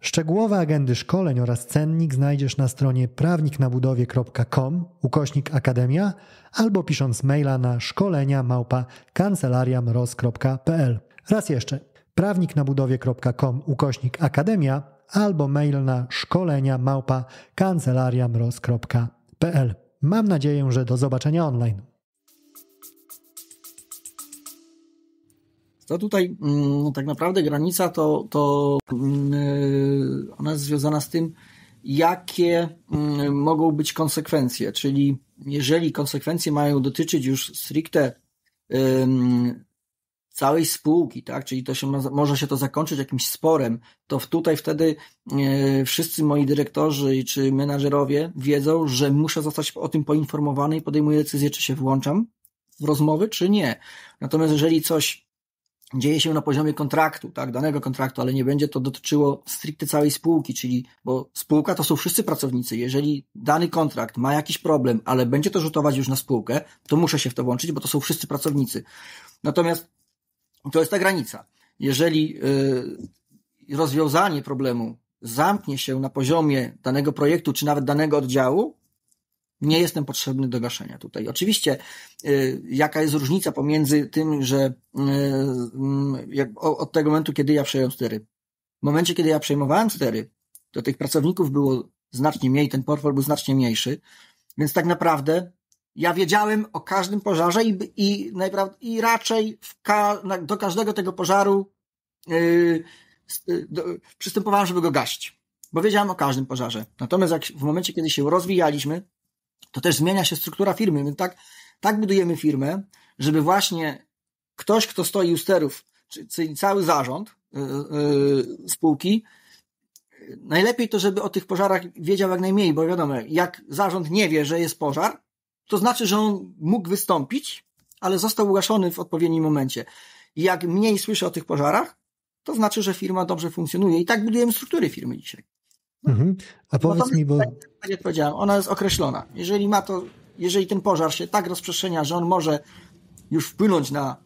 Szczegółowe agendy szkoleń oraz cennik znajdziesz na stronie prawniknabudowie.com ukośnik akademia albo pisząc maila na szkolenia małpa kancelariamroz.pl. Raz jeszcze prawniknabudowie.com ukośnik akademia albo mail na szkolenia małpa kancelariamroz.pl. Mam nadzieję, że do zobaczenia online. To tutaj mm, no tak naprawdę granica to, to mm, y, ona jest związana z tym, jakie mm, mogą być konsekwencje. Czyli jeżeli konsekwencje mają dotyczyć już stricte całej spółki, tak? Czyli to się ma, może się to zakończyć jakimś sporem, to tutaj wtedy e, wszyscy moi dyrektorzy czy menadżerowie wiedzą, że muszę zostać o tym poinformowany i podejmuję decyzję, czy się włączam w rozmowy, czy nie. Natomiast jeżeli coś dzieje się na poziomie kontraktu, tak, danego kontraktu, ale nie będzie to dotyczyło stricte całej spółki, czyli, bo spółka to są wszyscy pracownicy. Jeżeli dany kontrakt ma jakiś problem, ale będzie to rzutować już na spółkę, to muszę się w to włączyć, bo to są wszyscy pracownicy. Natomiast to jest ta granica. Jeżeli y, rozwiązanie problemu zamknie się na poziomie danego projektu, czy nawet danego oddziału, nie jestem potrzebny do gaszenia tutaj. Oczywiście, y, jaka jest różnica pomiędzy tym, że y, mm, od tego momentu, kiedy ja przejąłem stery. W momencie, kiedy ja przejmowałem stery, to tych pracowników było znacznie mniej, ten portfel był znacznie mniejszy, więc tak naprawdę ja wiedziałem o każdym pożarze i, i, i raczej ka do każdego tego pożaru yy, yy przystępowałem, żeby go gasić, bo wiedziałem o każdym pożarze. Natomiast jak w momencie, kiedy się rozwijaliśmy, to też zmienia się struktura firmy. tak, tak budujemy firmę, żeby właśnie ktoś, kto stoi u sterów, czyli cały zarząd yy, yy, spółki, yy, najlepiej to, żeby o tych pożarach wiedział jak najmniej, bo wiadomo, jak zarząd nie wie, że jest pożar, to znaczy, że on mógł wystąpić, ale został ugaszony w odpowiednim momencie. Jak mniej słyszę o tych pożarach, to znaczy, że firma dobrze funkcjonuje. I tak budujemy struktury firmy dzisiaj. No. Mhm. A powiedz Natomiast, mi, bo... Tak jak powiedziałem, ona jest określona. Jeżeli ma to, jeżeli ten pożar się tak rozprzestrzenia, że on może już wpłynąć na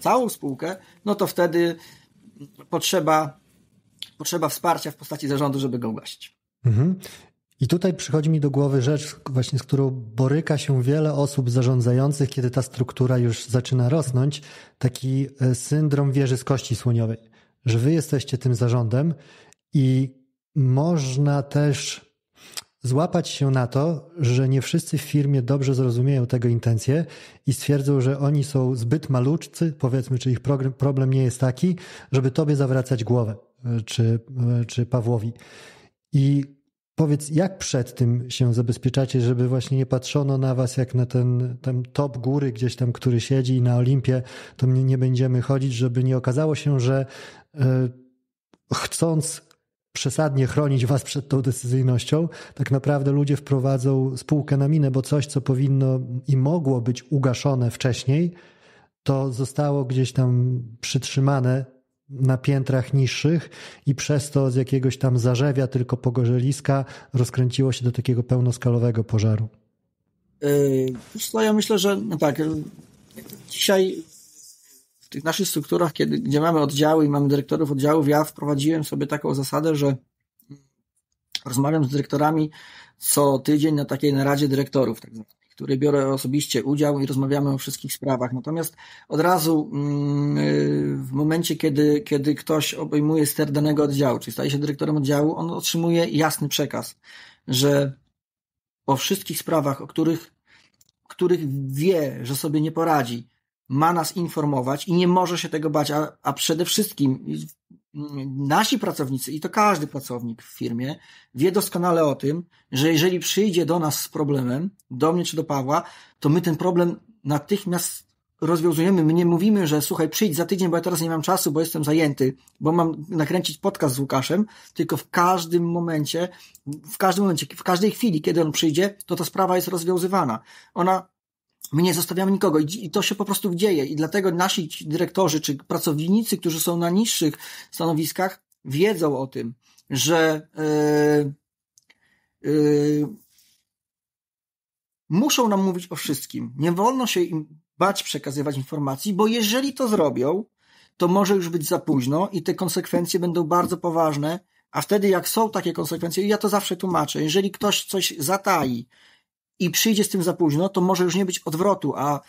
całą spółkę, no to wtedy potrzeba, potrzeba wsparcia w postaci zarządu, żeby go ugasić. Mhm. I tutaj przychodzi mi do głowy rzecz, właśnie z którą boryka się wiele osób zarządzających, kiedy ta struktura już zaczyna rosnąć, taki e, syndrom wieży z kości słoniowej, że wy jesteście tym zarządem i można też złapać się na to, że nie wszyscy w firmie dobrze zrozumieją tego intencje i stwierdzą, że oni są zbyt maluczcy, powiedzmy, czy ich problem nie jest taki, żeby tobie zawracać głowę, e, czy, e, czy Pawłowi. I Powiedz, jak przed tym się zabezpieczacie, żeby właśnie nie patrzono na was jak na ten, ten top góry gdzieś tam, który siedzi i na Olimpię, to nie będziemy chodzić, żeby nie okazało się, że y, chcąc przesadnie chronić was przed tą decyzyjnością, tak naprawdę ludzie wprowadzą spółkę na minę, bo coś, co powinno i mogło być ugaszone wcześniej, to zostało gdzieś tam przytrzymane na piętrach niższych i przez to z jakiegoś tam zarzewia, tylko pogorzeliska, rozkręciło się do takiego pełnoskalowego pożaru? Yy, ja myślę, że no tak, dzisiaj w tych naszych strukturach, kiedy, gdzie mamy oddziały i mamy dyrektorów oddziałów, ja wprowadziłem sobie taką zasadę, że rozmawiam z dyrektorami co tydzień na takiej naradzie dyrektorów, tak zwanej której biorę osobiście udział i rozmawiamy o wszystkich sprawach. Natomiast od razu mm, y, w momencie, kiedy, kiedy ktoś obejmuje ster danego oddziału, czyli staje się dyrektorem oddziału, on otrzymuje jasny przekaz, że o wszystkich sprawach, o których, których wie, że sobie nie poradzi, ma nas informować i nie może się tego bać, a, a przede wszystkim nasi pracownicy, i to każdy pracownik w firmie, wie doskonale o tym, że jeżeli przyjdzie do nas z problemem, do mnie czy do Pawła, to my ten problem natychmiast rozwiązujemy. My nie mówimy, że słuchaj, przyjdź za tydzień, bo ja teraz nie mam czasu, bo jestem zajęty, bo mam nakręcić podcast z Łukaszem, tylko w każdym momencie, w każdym momencie, w każdej chwili, kiedy on przyjdzie, to ta sprawa jest rozwiązywana. Ona My nie zostawiamy nikogo i to się po prostu dzieje i dlatego nasi dyrektorzy czy pracownicy, którzy są na niższych stanowiskach, wiedzą o tym, że yy, yy, muszą nam mówić o wszystkim. Nie wolno się im bać przekazywać informacji, bo jeżeli to zrobią, to może już być za późno i te konsekwencje będą bardzo poważne, a wtedy jak są takie konsekwencje, i ja to zawsze tłumaczę, jeżeli ktoś coś zatai, i przyjdzie z tym za późno, to może już nie być odwrotu, a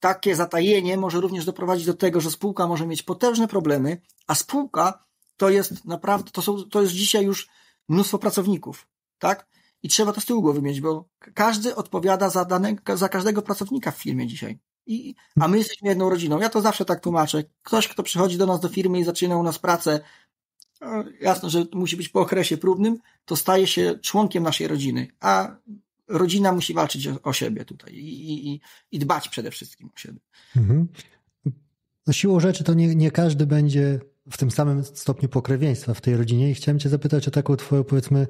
takie zatajenie może również doprowadzić do tego, że spółka może mieć potężne problemy, a spółka to jest naprawdę, to, są, to jest dzisiaj już mnóstwo pracowników, tak? I trzeba to z tyłu głowy mieć, bo każdy odpowiada za, danego, za każdego pracownika w firmie dzisiaj. I, a my jesteśmy jedną rodziną. Ja to zawsze tak tłumaczę. Ktoś, kto przychodzi do nas do firmy i zaczyna u nas pracę, e, jasno, że musi być po okresie próbnym, to staje się członkiem naszej rodziny. A rodzina musi walczyć o, o siebie tutaj i, i, i, dbać przede wszystkim o siebie. Mhm. No siłą rzeczy to nie, nie każdy będzie w tym samym stopniu pokrewieństwa w tej rodzinie i chciałem cię zapytać o taką twoją powiedzmy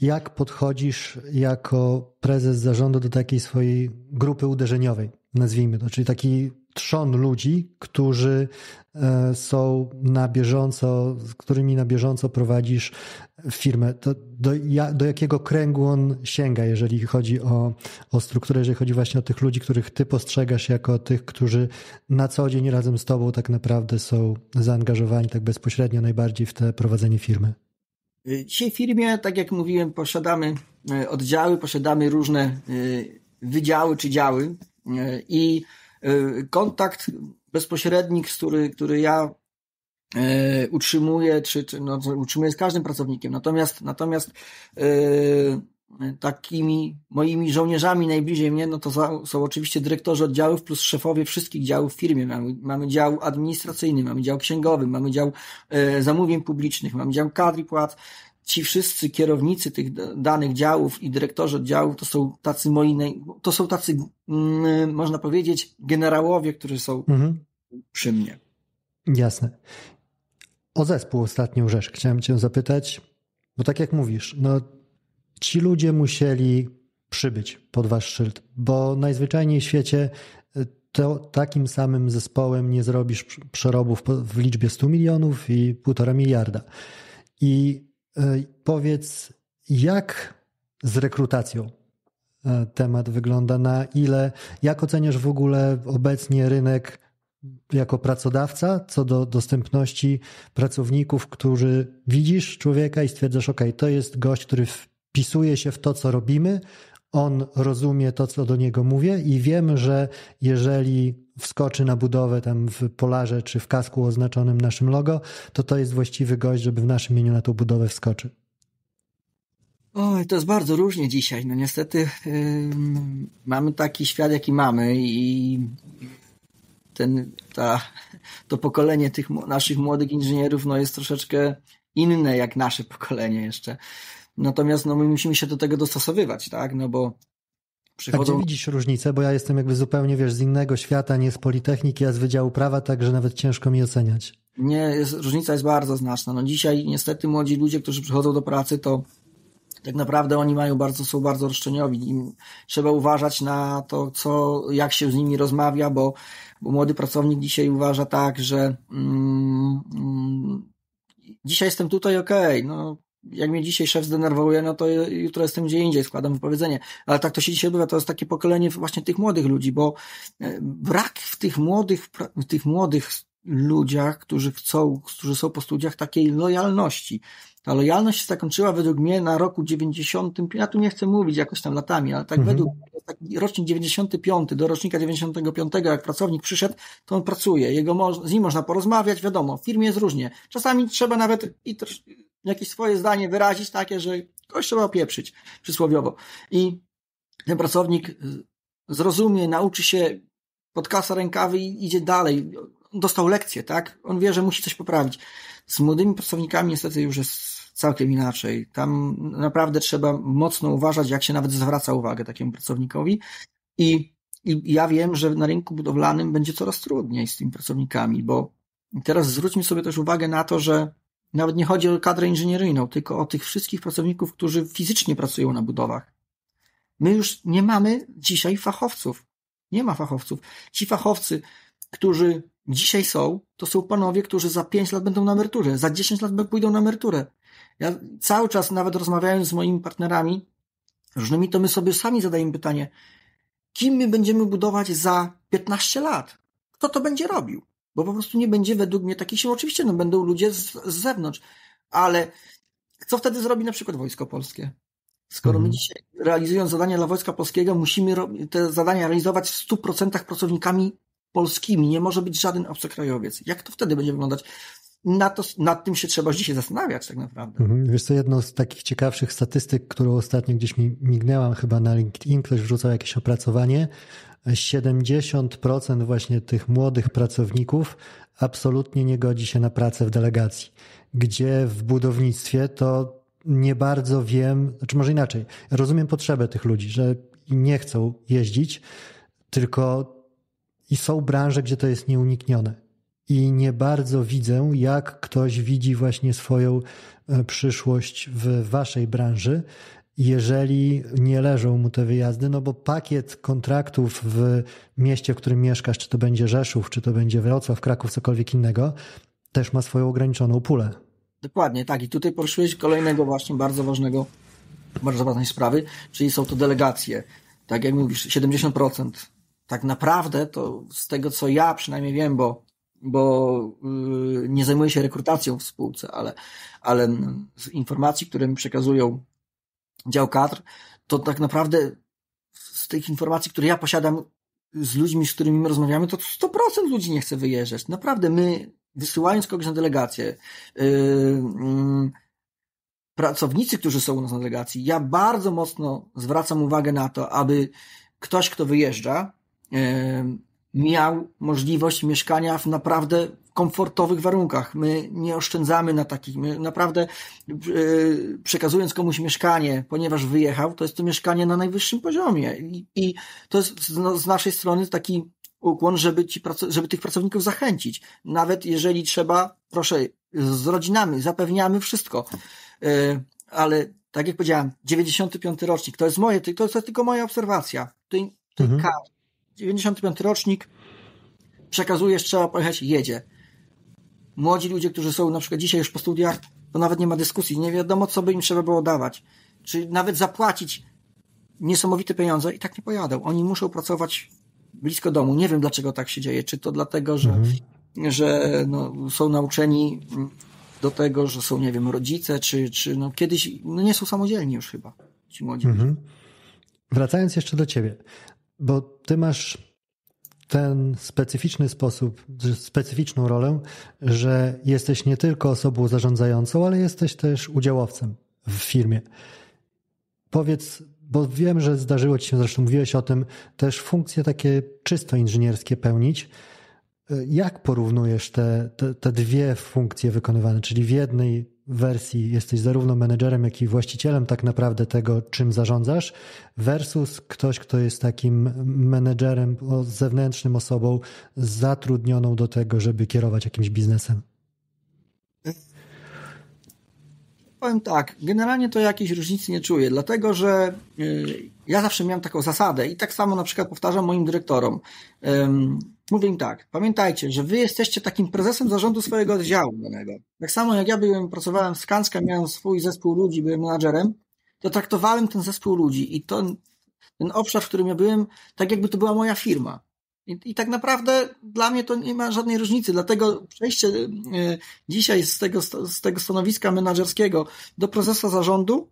jak podchodzisz jako prezes zarządu do takiej swojej grupy uderzeniowej, nazwijmy to, czyli taki trzon ludzi, którzy e, są na bieżąco, z którymi na bieżąco prowadzisz firmę. To do, do jakiego kręgu on sięga, jeżeli chodzi o, o strukturę, jeżeli chodzi właśnie o tych ludzi, których ty postrzegasz jako tych, którzy na co dzień razem z tobą tak naprawdę są zaangażowani tak bezpośrednio najbardziej w te prowadzenie firmy? Y, dzisiaj w firmie, tak jak mówiłem, posiadamy y, oddziały, posiadamy różne y, wydziały czy działy i E, kontakt bezpośredni, który, który ja e, utrzymuję, czy, czy no, utrzymuję z każdym pracownikiem. Natomiast, natomiast e, takimi moimi żołnierzami najbliżej mnie, no to są, są oczywiście dyrektorzy oddziałów plus szefowie wszystkich działów w firmie. Mamy, mamy dział administracyjny, mamy dział księgowy, mamy dział e, zamówień publicznych, mamy dział kadr i płac ci wszyscy kierownicy tych danych działów i dyrektorzy oddziałów to są tacy moi, to są tacy, mm, można powiedzieć, generałowie, którzy są mhm. przy mnie. Jasne. O zespół ostatnią rzecz chciałem Cię zapytać, bo tak jak mówisz, no ci ludzie musieli przybyć pod Wasz szyld, bo najzwyczajniej w świecie y, to takim samym zespołem nie zrobisz przerobów w liczbie 100 milionów i półtora miliarda. I E, powiedz, jak z rekrutacją e, temat wygląda? Na ile, jak oceniasz w ogóle obecnie rynek jako pracodawca co do dostępności pracowników, którzy widzisz człowieka i stwierdzasz, OK, to jest gość, który wpisuje się w to, co robimy, on rozumie to, co do niego mówię i wiem, że jeżeli wskoczy na budowę tam w polarze czy w kasku oznaczonym naszym logo, to to jest właściwy gość, żeby w naszym imieniu na tą budowę wskoczy. Oj, to jest bardzo różnie dzisiaj. No niestety yy, mamy taki świat, jaki mamy i ten, ta, to pokolenie tych naszych młodych inżynierów no, jest troszeczkę inne jak nasze pokolenie jeszcze. Natomiast no, my musimy się do tego dostosowywać, tak? No bo przychodzą... A gdzie widzisz różnicę? Bo ja jestem jakby zupełnie, wiesz, z innego świata, nie z Politechniki, a z Wydziału Prawa, także nawet ciężko mi oceniać. Nie, jest, różnica jest bardzo znaczna. No dzisiaj niestety młodzi ludzie, którzy przychodzą do pracy, to tak naprawdę oni mają bardzo, są bardzo roszczeniowi. i trzeba uważać na to, co, jak się z nimi rozmawia, bo, bo młody pracownik dzisiaj uważa tak, że mm, mm, dzisiaj jestem tutaj, okej, okay, no jak mnie dzisiaj szef zdenerwuje, no to jutro jestem gdzie indziej, składam wypowiedzenie. Ale tak to się dzisiaj odbywa, to jest takie pokolenie właśnie tych młodych ludzi, bo e, brak w tych młodych, w tych młodych ludziach, którzy chcą, którzy są po studiach, takiej lojalności. Ta lojalność się zakończyła według mnie na roku 95, ja tu nie chcę mówić jakoś tam latami, ale tak mhm. według tak rocznik 95 do rocznika 95, jak pracownik przyszedł, to on pracuje, jego, z nim można porozmawiać, wiadomo, w firmie jest różnie. Czasami trzeba nawet i jakieś swoje zdanie wyrazić takie, że ktoś trzeba opieprzyć przysłowiowo. I ten pracownik y, zrozumie, nauczy się, podkasa rękawy i idzie dalej. Dostał lekcję, tak? On wie, że musi coś poprawić. Z młodymi pracownikami niestety już jest całkiem inaczej. Tam naprawdę trzeba mocno uważać, jak się nawet zwraca uwagę takiemu pracownikowi. I, i ja wiem, że na rynku budowlanym będzie coraz trudniej z tymi pracownikami, bo teraz zwróćmy sobie też uwagę na to, że nawet nie chodzi o kadrę inżynieryjną, tylko o tych wszystkich pracowników, którzy fizycznie pracują na budowach. My już nie mamy dzisiaj fachowców. Nie ma fachowców. Ci fachowcy, którzy dzisiaj są, to są panowie, którzy za 5 lat będą na emeryturze, za 10 lat pójdą na emeryturę. Ja cały czas, nawet rozmawiając z moimi partnerami różnymi, to my sobie sami zadajemy pytanie, kim my będziemy budować za 15 lat? Kto to będzie robił? bo po prostu nie będzie według mnie takich sił. Oczywiście no, będą ludzie z, z zewnątrz, ale co wtedy zrobi na przykład Wojsko Polskie? Skoro mhm. my dzisiaj realizując zadania dla Wojska Polskiego, musimy te zadania realizować w 100% pracownikami polskimi. Nie może być żaden obcokrajowiec. Jak to wtedy będzie wyglądać? Na to, nad tym się trzeba dzisiaj zastanawiać tak naprawdę. Mhm. Wiesz jedno z takich ciekawszych statystyk, którą ostatnio gdzieś mi mignęłam, chyba na LinkedIn ktoś wrzucał jakieś opracowanie, 70% właśnie tych młodych pracowników absolutnie nie godzi się na pracę w delegacji, gdzie w budownictwie to nie bardzo wiem, czy znaczy może inaczej, rozumiem potrzebę tych ludzi, że nie chcą jeździć, tylko i są branże, gdzie to jest nieuniknione. I nie bardzo widzę, jak ktoś widzi właśnie swoją e, przyszłość w waszej branży, jeżeli nie leżą mu te wyjazdy, no bo pakiet kontraktów w mieście, w którym mieszkasz, czy to będzie Rzeszów, czy to będzie Wrocław, Kraków, cokolwiek innego, też ma swoją ograniczoną pulę. Dokładnie, tak. I tutaj poruszyłeś kolejnego właśnie bardzo ważnego, bardzo ważnej sprawy, czyli są to delegacje. Tak jak mówisz, 70%. Tak naprawdę to z tego, co ja przynajmniej wiem, bo, bo yy, nie zajmuję się rekrutacją w spółce, ale, ale z informacji, które mi przekazują dział kadr, to tak naprawdę z tych informacji, które ja posiadam z ludźmi, z którymi my rozmawiamy, to 100% ludzi nie chce wyjeżdżać. Naprawdę my, wysyłając kogoś na delegację, yy, yy, pracownicy, którzy są u nas na delegacji, ja bardzo mocno zwracam uwagę na to, aby ktoś, kto wyjeżdża, yy, miał możliwość mieszkania w naprawdę komfortowych warunkach. My nie oszczędzamy na takich. My naprawdę e, przekazując komuś mieszkanie, ponieważ wyjechał, to jest to mieszkanie na najwyższym poziomie. I, to jest no, z, naszej strony taki ukłon, żeby, ci, żeby tych pracowników zachęcić. Nawet jeżeli trzeba, proszę, z rodzinami zapewniamy wszystko. E, ale tak jak powiedziałem, 95 rocznik, to jest moje, to, jest tylko moja obserwacja. To, to mhm. 95 rocznik, przekazujesz, trzeba pojechać, jedzie. Młodzi ludzie, którzy są na przykład dzisiaj już po studiach, to nawet nie ma dyskusji. Nie wiadomo, co by im trzeba było dawać. Czy nawet zapłacić niesamowite pieniądze i tak nie pojadą. Oni muszą pracować blisko domu. Nie wiem, dlaczego tak się dzieje. Czy to dlatego, że, mhm. że no, są nauczeni do tego, że są, nie wiem, rodzice, czy, czy no, kiedyś no, nie są samodzielni już chyba ci młodzi. Mhm. Wracając jeszcze do ciebie, bo ty masz ten specyficzny sposób, specyficzną rolę, że jesteś nie tylko osobą zarządzającą, ale jesteś też udziałowcem w firmie. Powiedz, bo wiem, że zdarzyło ci się, zresztą mówiłeś o tym, też funkcje takie czysto inżynierskie pełnić. E, jak porównujesz te, te, te dwie funkcje wykonywane, czyli w jednej wersji jesteś zarówno menedżerem, jak i właścicielem tak naprawdę tego, czym zarządzasz, versus ktoś, kto jest takim menedżerem, zewnętrznym osobą zatrudnioną do tego, żeby kierować jakimś biznesem? Powiem tak, generalnie to jakiejś różnicy nie czuję, dlatego że y, ja zawsze miałem taką zasadę i tak samo na przykład powtarzam moim dyrektorom. Mówię im tak, pamiętajcie, że wy jesteście takim prezesem zarządu swojego oddziału danego. Tak samo jak ja byłem, pracowałem w Skanska, miałem swój zespół ludzi, byłem menadżerem, to traktowałem ten zespół ludzi i to, ten obszar, w którym ja byłem, tak jakby to była moja firma. I, I, tak naprawdę dla mnie to nie ma żadnej różnicy, dlatego przejście y, dzisiaj z tego, z tego stanowiska menadżerskiego do prezesa zarządu,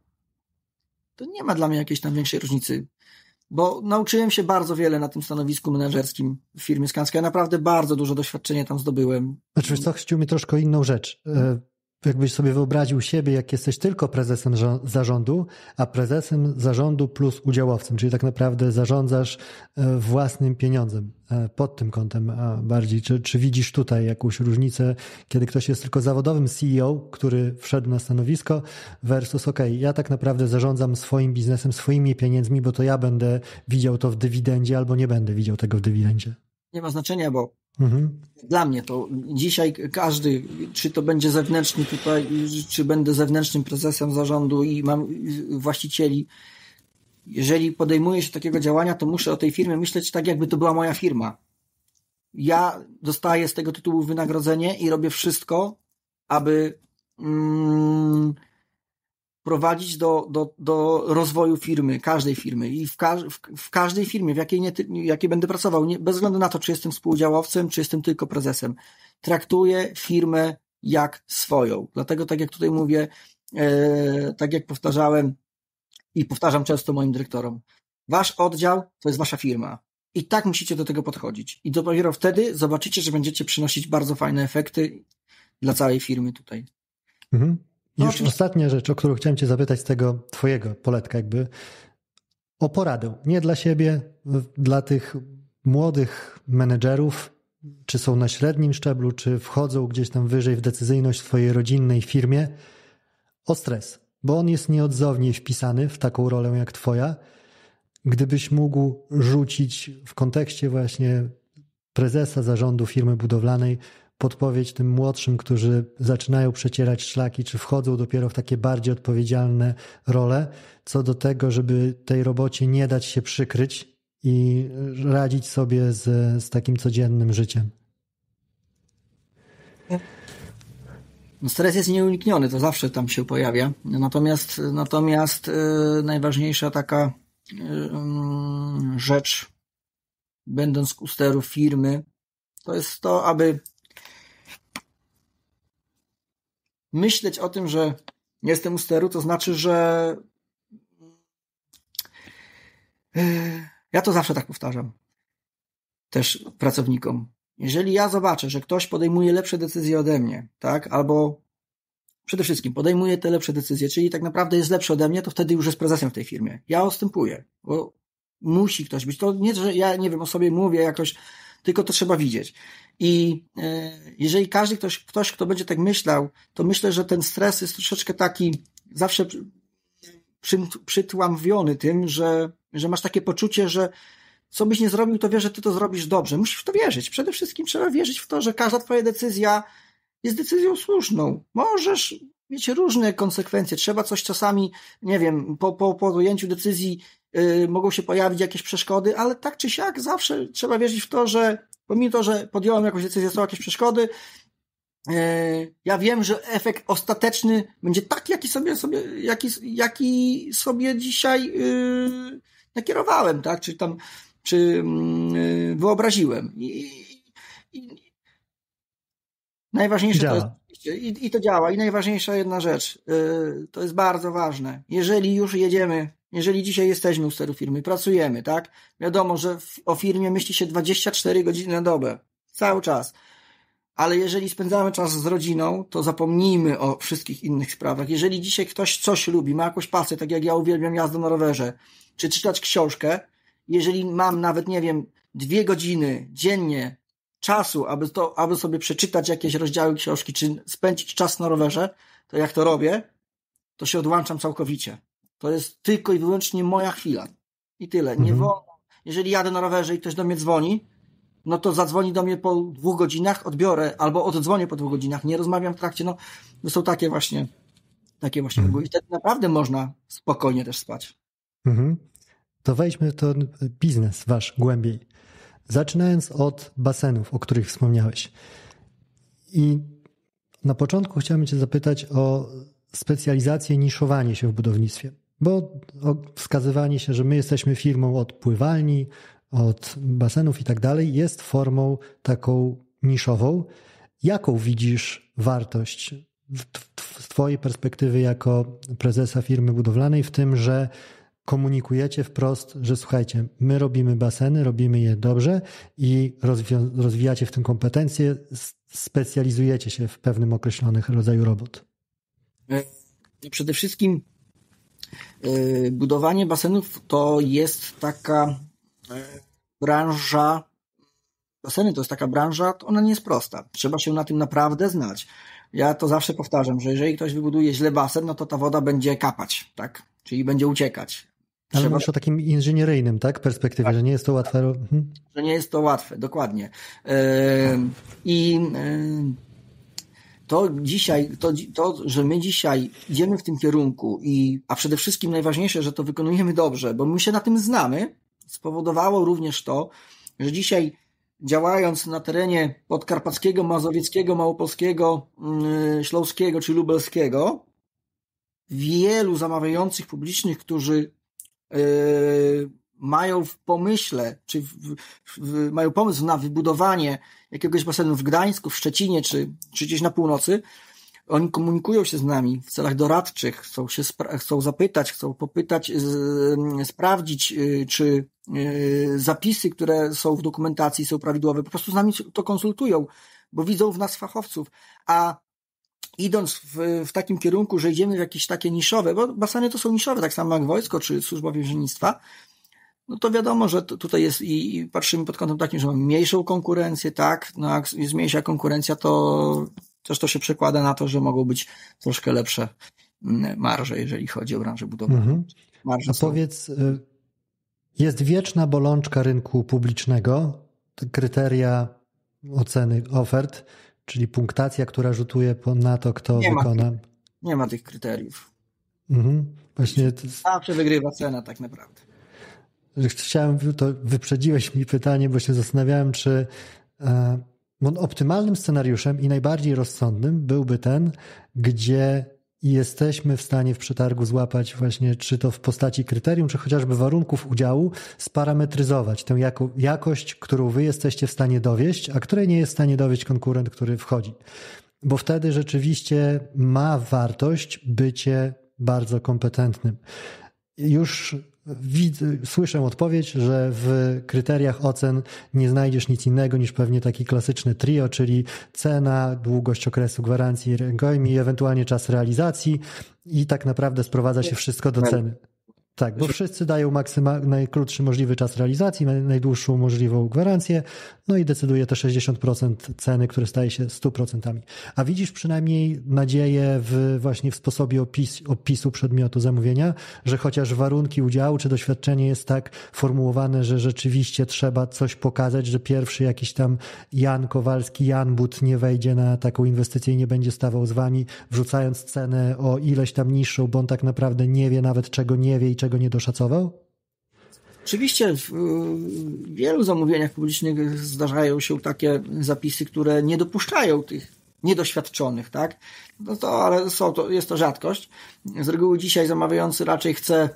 to nie ma dla mnie jakiejś tam większej różnicy bo nauczyłem się bardzo wiele na tym stanowisku menedżerskim w firmie Skanska. Ja naprawdę bardzo dużo doświadczenia tam zdobyłem. Znaczy, co, chciał mi troszkę inną rzecz. E, jakbyś sobie wyobraził siebie, jak jesteś tylko prezesem zarządu, a prezesem zarządu plus udziałowcem, czyli tak naprawdę zarządzasz e, własnym pieniądzem e, pod tym kątem bardziej. Czy, czy widzisz tutaj jakąś różnicę, kiedy ktoś jest tylko zawodowym CEO, który wszedł na stanowisko, versus OK, ja tak naprawdę zarządzam swoim biznesem, swoimi pieniędzmi, bo to ja będę widział to w dywidendzie albo nie będę widział tego w dywidendzie? Nie ma znaczenia, bo Mhm. Dla mnie to dzisiaj każdy, czy to będzie zewnętrzny tutaj, czy będę zewnętrznym prezesem zarządu i mam właścicieli, jeżeli podejmuję się takiego działania, to muszę o tej firmie myśleć tak, jakby to była moja firma. Ja dostaję z tego tytułu wynagrodzenie i robię wszystko, aby mm, prowadzić do, do, do rozwoju firmy, każdej firmy i w, każ, w, w każdej firmie, w jakiej, nie, jakiej będę pracował, nie, bez względu na to, czy jestem współudziałowcem, czy jestem tylko prezesem, traktuję firmę jak swoją. Dlatego, tak jak tutaj mówię, e, tak jak powtarzałem i powtarzam często moim dyrektorom, wasz oddział to jest wasza firma. I tak musicie do tego podchodzić. I dopiero wtedy zobaczycie, że będziecie przynosić bardzo fajne efekty dla całej firmy tutaj. Mhm. I no już ostatnia rzecz, o którą chciałem Cię zapytać z tego Twojego poletka, jakby o poradę. Nie dla siebie, dla tych młodych menedżerów, czy są na średnim szczeblu, czy wchodzą gdzieś tam wyżej w decyzyjność w swojej rodzinnej firmie, o stres, bo on jest nieodzownie wpisany w taką rolę jak Twoja. Gdybyś mógł rzucić w kontekście właśnie prezesa zarządu firmy budowlanej podpowiedź tym młodszym, którzy zaczynają przecierać szlaki, czy wchodzą dopiero w takie bardziej odpowiedzialne role, co do tego, żeby tej robocie nie dać się przykryć i radzić sobie z, z takim codziennym życiem? No stres jest nieunikniony, to zawsze tam się pojawia. Natomiast, natomiast yy, najważniejsza taka yy, rzecz, będąc u steru firmy, to jest to, aby myśleć o tym, że nie jestem u steru, to znaczy, że e, ja to zawsze tak powtarzam też pracownikom. Jeżeli ja zobaczę, że ktoś podejmuje lepsze decyzje ode mnie, tak, albo przede wszystkim podejmuje te lepsze decyzje, czyli tak naprawdę jest lepszy ode mnie, to wtedy już jest prezesem w tej firmie. Ja ostępuję, bo musi ktoś być. To nie, że ja nie wiem o sobie mówię jakoś tylko to trzeba widzieć. I e, jeżeli każdy ktoś, ktoś, kto będzie tak myślał, to myślę, że ten stres jest troszeczkę taki zawsze przytłamwiony tym, że, że masz takie poczucie, że co byś nie zrobił, to wiesz, że ty to zrobisz dobrze. Musisz w to wierzyć. Przede wszystkim trzeba wierzyć w to, że każda twoja decyzja jest decyzją słuszną. Możesz mieć różne konsekwencje. Trzeba coś czasami, nie wiem, po, po podjęciu decyzji Y, mogą się pojawić jakieś przeszkody, ale tak czy siak zawsze trzeba wierzyć w to, że pomimo to, że podjąłem jakąś decyzję, są jakieś przeszkody, y, ja wiem, że efekt ostateczny będzie taki, jaki sobie, sobie, jaki, jaki sobie dzisiaj yy, nakierowałem, tak? Czy tam, czy yy, wyobraziłem. I, i, najważniejsze działa. to jest, i, i, to działa. I najważniejsza jedna rzecz, yy, to jest bardzo ważne. Jeżeli już jedziemy jeżeli dzisiaj jesteśmy u steru firmy, pracujemy, tak? Wiadomo, że o firmie myśli się 24 godziny na dobę. Cały czas. Ale jeżeli spędzamy czas z rodziną, to zapomnijmy o wszystkich innych sprawach. Jeżeli dzisiaj ktoś coś lubi, ma jakąś pasję, tak jak ja uwielbiam jazdę na rowerze, czy czytać książkę, jeżeli mam nawet, nie wiem, dwie godziny dziennie czasu, aby, to, aby sobie przeczytać jakieś rozdziały książki, czy spędzić czas na rowerze, to jak to robię, to się odłączam całkowicie. To jest tylko i wyłącznie moja chwila. I tyle. Nie mhm. wolno. Jeżeli jadę na rowerze i ktoś do mnie dzwoni, no to zadzwoni do mnie po dwóch godzinach, odbiorę, albo oddzwonię po dwóch godzinach, nie rozmawiam w trakcie. No, to są takie właśnie, takie właśnie mhm. I wtedy naprawdę można spokojnie też spać. Mhm. To w ten biznes wasz głębiej. Zaczynając od basenów, o których wspomniałeś. I na początku chciałbym Cię zapytać o specjalizację, niszowanie się w budownictwie. Bo wskazywanie się, że my jesteśmy firmą od pływalni, od basenów i tak dalej, jest formą taką niszową. Jaką widzisz wartość z Twojej perspektywy jako prezesa firmy budowlanej w tym, że komunikujecie wprost, że słuchajcie, my robimy baseny, robimy je dobrze i rozwijacie w tym kompetencje, specjalizujecie się w pewnym określonych rodzaju robót? E, przede wszystkim Y, budowanie basenów to jest taka e, branża, baseny to jest taka branża, to ona nie jest prosta. Trzeba się na tym naprawdę znać. Ja to zawsze powtarzam, że jeżeli ktoś wybuduje źle basen, no to ta woda będzie kapać, tak? Czyli będzie uciekać. Ale Trzeba... o takim inżynieryjnym, tak? Perspektywie, tak. że nie jest to łatwe. Mhm. Że nie jest to łatwe, dokładnie. Yy, I yy, to dzisiaj, to, to, że my dzisiaj idziemy w tym kierunku i, a przede wszystkim najważniejsze, że to wykonujemy dobrze, bo my się na tym znamy, spowodowało również to, że dzisiaj działając na terenie podkarpackiego, mazowieckiego, małopolskiego, yy, śląskiego czy lubelskiego, wielu zamawiających publicznych, którzy yy, mają w pomyśle, czy w, w, mają pomysł na wybudowanie jakiegoś basenu w Gdańsku, w Szczecinie, czy, czy gdzieś na północy, oni komunikują się z nami w celach doradczych, chcą się chcą zapytać, chcą popytać, z, sprawdzić, y, czy y, zapisy, które są w dokumentacji, są prawidłowe. Po prostu z nami to konsultują, bo widzą w nas fachowców. A idąc w, w takim kierunku, że idziemy w jakieś takie niszowe, bo baseny to są niszowe, tak samo jak wojsko czy służba więziennictwa, no to wiadomo, że tutaj jest i, i, patrzymy pod kątem takim, że mamy mniejszą konkurencję, tak? No jak jest mniejsza konkurencja, to też to się przekłada na to, że mogą być troszkę lepsze mm, marże, jeżeli chodzi o branżę budowlaną. Mhm. Marże A są... powiedz, y, jest wieczna bolączka rynku publicznego, kryteria oceny ofert, czyli punktacja, która rzutuje na to, kto nie wykona. Ma, nie ma tych kryteriów. Mhm. Właśnie to... Zawsze wygrywa cena tak naprawdę chciałem, to wyprzedziłeś mi pytanie, bo się zastanawiałem, czy e, no, optymalnym scenariuszem i najbardziej rozsądnym byłby ten, gdzie jesteśmy w stanie w przetargu złapać właśnie, czy to w postaci kryterium, czy chociażby warunków udziału, sparametryzować tę jako, jakość, którą wy jesteście w stanie dowieść, a której nie jest w stanie dowieść konkurent, który wchodzi. Bo wtedy rzeczywiście ma wartość bycie bardzo kompetentnym. Już widzę, słyszę odpowiedź, że w kryteriach ocen nie znajdziesz nic innego niż pewnie taki klasyczny trio, czyli cena, długość okresu gwarancji rękojmi i ewentualnie czas realizacji i tak naprawdę sprowadza się wszystko do ceny. Tak, bo wszyscy dają najkrótszy możliwy czas realizacji, najdłuższą możliwą gwarancję, no i decyduje te 60% ceny, które staje się 100%. A widzisz przynajmniej nadzieję w, właśnie w sposobie opis, opisu przedmiotu zamówienia, że chociaż warunki udziału czy doświadczenie jest tak formułowane, że rzeczywiście trzeba coś pokazać, że pierwszy jakiś tam Jan Kowalski, Jan But nie wejdzie na taką inwestycję i nie będzie stawał z wami, wrzucając cenę o ileś tam niższą, bo on tak naprawdę nie wie nawet czego nie wie i czego nie doszacował? Oczywiście y, w wielu zamówieniach publicznych zdarzają się takie zapisy, które nie dopuszczają tych niedoświadczonych, tak? No to, ale są to, jest to rzadkość. Z reguły dzisiaj zamawiający raczej chce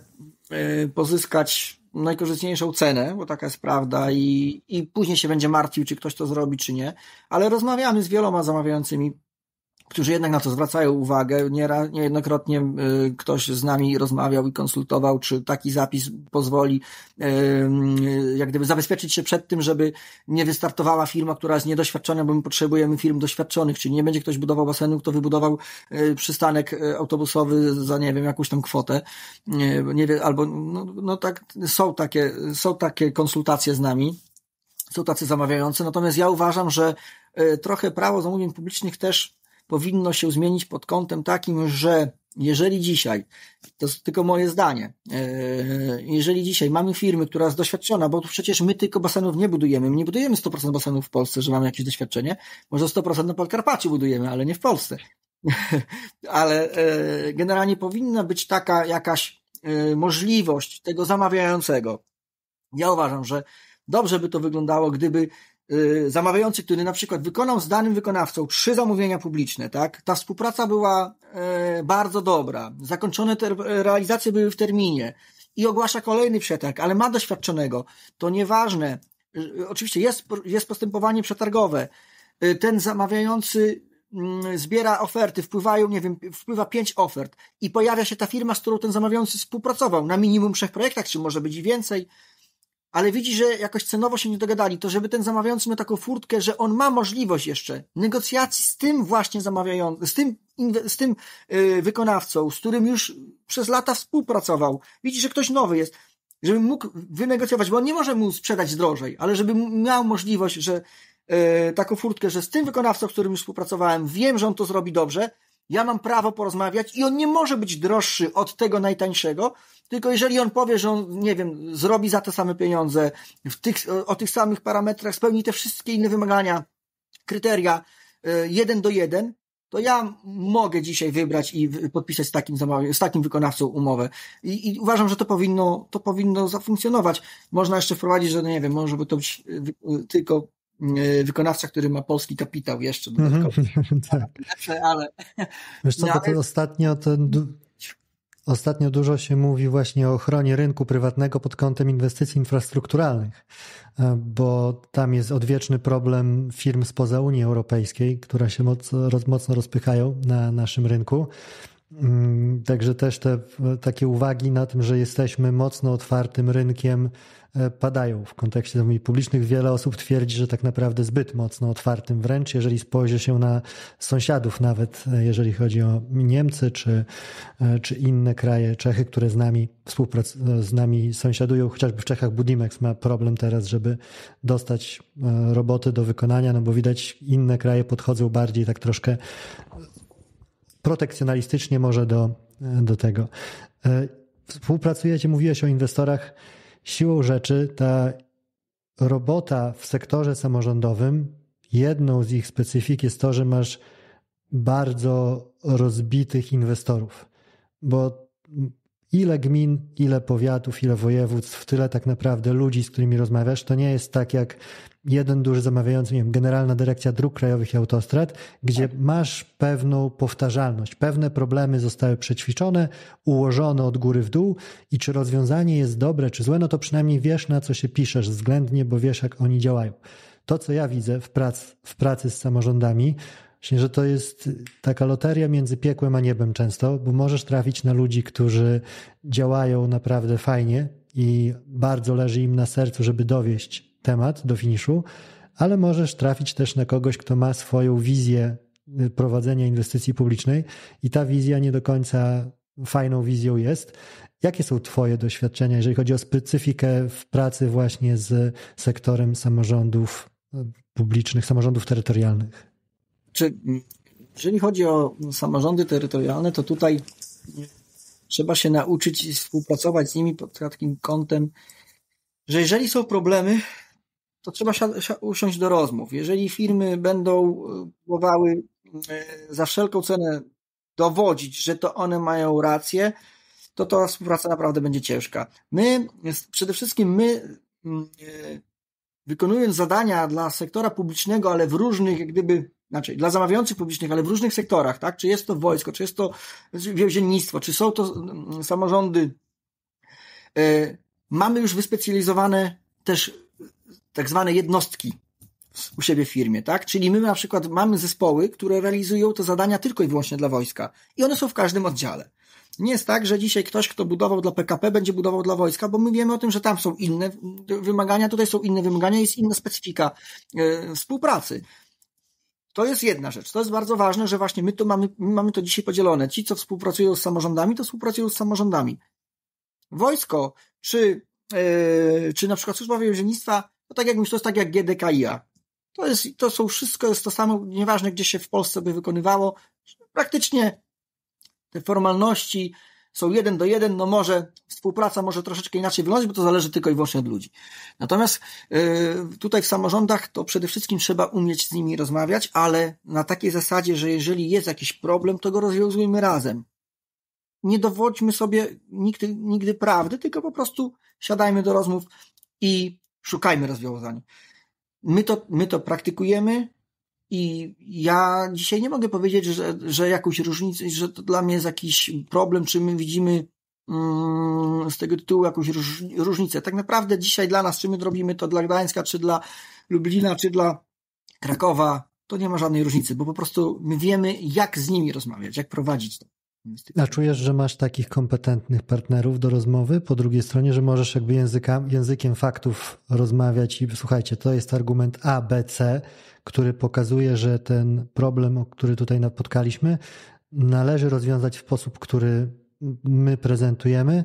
y, pozyskać najkorzystniejszą cenę, bo taka jest prawda i, i później się będzie martwił, czy ktoś to zrobi, czy nie, ale rozmawiamy z wieloma zamawiającymi którzy jednak na to zwracają uwagę. Niejednokrotnie y, ktoś z nami rozmawiał i konsultował, czy taki zapis pozwoli y, jak gdyby zabezpieczyć się przed tym, żeby nie wystartowała firma, która jest niedoświadczona, bo my potrzebujemy firm doświadczonych, czyli nie będzie ktoś budował basenu, kto wybudował y, przystanek autobusowy za, nie wiem, jakąś tam kwotę. Nie wiem, albo, no, no tak, są takie, są takie konsultacje z nami. Są tacy zamawiający, natomiast ja uważam, że trochę prawo zamówień publicznych też powinno się zmienić pod kątem takim, że jeżeli dzisiaj, to jest tylko moje zdanie, e, jeżeli dzisiaj mamy firmy, która jest doświadczona, bo przecież my tylko basenów nie budujemy, my nie budujemy 100% basenów w Polsce, że mamy jakieś doświadczenie, może 100% na Podkarpaciu budujemy, ale nie w Polsce. ale e, generalnie powinna być taka jakaś e, możliwość tego zamawiającego. Ja uważam, że dobrze by to wyglądało, gdyby Y, zamawiający, który na przykład wykonał z danym wykonawcą trzy zamówienia publiczne, tak? Ta współpraca była y, bardzo dobra, zakończone te realizacje były w terminie i ogłasza kolejny przetarg, ale ma doświadczonego, to nieważne. Y, oczywiście jest, jest postępowanie przetargowe. Ten zamawiający mm, zbiera oferty, wpływają, nie wiem, wpływa pięć ofert i pojawia się ta firma, z którą ten zamawiający współpracował na minimum trzech projektach, czy może być i więcej ale widzi, że jakoś cenowo się nie dogadali, to żeby ten zamawiający miał taką furtkę, że on ma możliwość jeszcze negocjacji z tym właśnie zamawiającym, z tym, z tym yy, wykonawcą, z którym już przez lata współpracował. Widzi, że ktoś nowy jest, żeby mógł wynegocjować, bo on nie może mu sprzedać drożej, ale żeby miał możliwość, że yy, taką furtkę, że z tym wykonawcą, z którym już współpracowałem, wiem, że on to zrobi dobrze, ja mam prawo porozmawiać i on nie może być droższy od tego najtańszego, tylko jeżeli on powie, że on, nie wiem, zrobi za te same pieniądze, w tych, o tych samych parametrach, spełni te wszystkie inne wymagania, kryteria, e, jeden do jeden, to ja mogę dzisiaj wybrać i podpisać z takim, z takim wykonawcą umowę. I, I, uważam, że to powinno, to powinno zafunkcjonować. Można jeszcze wprowadzić, że no nie wiem, może by to być e, e, tylko E, wykonawca, który ma polski kapitał jeszcze mhm. dodatkowo. tak. ale... Wiesz co, to, no, to ostatnio ten Ostatnio dużo się mówi właśnie o ochronie rynku prywatnego pod kątem inwestycji infrastrukturalnych, e, bo tam jest odwieczny problem firm spoza Unii Europejskiej, które się mocno, mocno rozpychają na naszym rynku. Mm, także też te takie uwagi na tym, że jesteśmy mocno otwartym rynkiem E, padają w kontekście zamówień publicznych. Wiele osób twierdzi, że tak naprawdę zbyt mocno otwartym wręcz, jeżeli spojrzy się na sąsiadów, nawet e, jeżeli chodzi o Niemcy czy, e, czy inne kraje, Czechy, które z nami, z nami sąsiadują. Chociażby w Czechach Budimex ma problem teraz, żeby dostać roboty do wykonania, no bo widać inne kraje podchodzą bardziej tak troszkę protekcjonalistycznie może do, do tego. Współpracujecie, mówiłeś o inwestorach siłą rzeczy ta robota w sektorze samorządowym, jedną z ich specyfik jest to, że masz bardzo rozbitych inwestorów, bo ile gmin, ile powiatów, ile województw, tyle tak naprawdę ludzi, z którymi rozmawiasz. To nie jest tak jak jeden duży zamawiający, nie wiem, Generalna Dyrekcja Dróg Krajowych i Autostrad, gdzie tak. masz pewną powtarzalność. Pewne problemy zostały przećwiczone, ułożone od góry w dół i czy rozwiązanie jest dobre, czy złe, no to przynajmniej wiesz, na co się piszesz względnie, bo wiesz, jak oni działają. To, co ja widzę w, prac, w pracy z samorządami, Właśnie, że to jest taka loteria między piekłem a niebem często, bo możesz trafić na ludzi, którzy działają naprawdę fajnie i bardzo leży im na sercu, żeby dowieść temat do finiszu, ale możesz trafić też na kogoś, kto ma swoją wizję prowadzenia inwestycji publicznej i ta wizja nie do końca fajną wizją jest. Jakie są Twoje doświadczenia, jeżeli chodzi o specyfikę w pracy właśnie z sektorem samorządów publicznych, samorządów terytorialnych? Czy, jeżeli chodzi o samorządy terytorialne, to tutaj trzeba się nauczyć i współpracować z nimi pod takim kątem, że jeżeli są problemy, to trzeba usiąść do rozmów. Jeżeli firmy będą e, próbowały e, za wszelką cenę dowodzić, że to one mają rację, to ta współpraca naprawdę będzie ciężka. My, przede wszystkim my, mm, e, wykonując zadania dla sektora publicznego, ale w różnych, jak gdyby, znaczy dla zamawiających publicznych, ale w różnych sektorach, tak? Czy jest to wojsko, czy jest to więziennictwo, czy są to mm, samorządy. E, mamy już wyspecjalizowane też tak zwane jednostki u siebie w firmie, tak? Czyli my na przykład mamy zespoły, które realizują te zadania tylko i wyłącznie dla wojska i one są w każdym oddziale. Nie jest tak, że dzisiaj ktoś, kto budował dla PKP, będzie budował dla wojska, bo my wiemy o tym, że tam są inne wymagania, tutaj są inne wymagania, jest inna specyfika yy, współpracy. To jest jedna rzecz. To jest bardzo ważne, że właśnie my tu mamy, my mamy to dzisiaj podzielone. Ci, co współpracują z samorządami, to współpracują z samorządami. Wojsko, czy, yy, czy na przykład służba więziennictwa, to tak jak mówisz, to jest tak jak GDKiA. To jest, to są wszystko, jest to samo, nieważne gdzie się w Polsce by wykonywało. Praktycznie te formalności, są jeden do jeden, no może współpraca może troszeczkę inaczej wyglądać, bo to zależy tylko i wyłącznie od ludzi. Natomiast y, tutaj w samorządach to przede wszystkim trzeba umieć z nimi rozmawiać, ale na takiej zasadzie, że jeżeli jest jakiś problem, to go rozwiązujmy razem. Nie dowodźmy sobie nigdy, nigdy prawdy, tylko po prostu siadajmy do rozmów i szukajmy rozwiązań. My to, my to praktykujemy, i ja dzisiaj nie mogę powiedzieć, że, że jakąś różnicę, że to dla mnie jest jakiś problem, czy my widzimy mm, z tego tytułu jakąś różnicę. Tak naprawdę dzisiaj dla nas, czy my robimy to dla Gdańska, czy dla Lublina, czy dla Krakowa, to nie ma żadnej różnicy, bo po prostu my wiemy, jak z nimi rozmawiać, jak prowadzić to. A czujesz, że masz takich kompetentnych partnerów do rozmowy po drugiej stronie, że możesz jakby języka, językiem faktów rozmawiać i słuchajcie, to jest argument A, B, C, który pokazuje, że ten problem, który tutaj napotkaliśmy, należy rozwiązać w sposób, który my prezentujemy,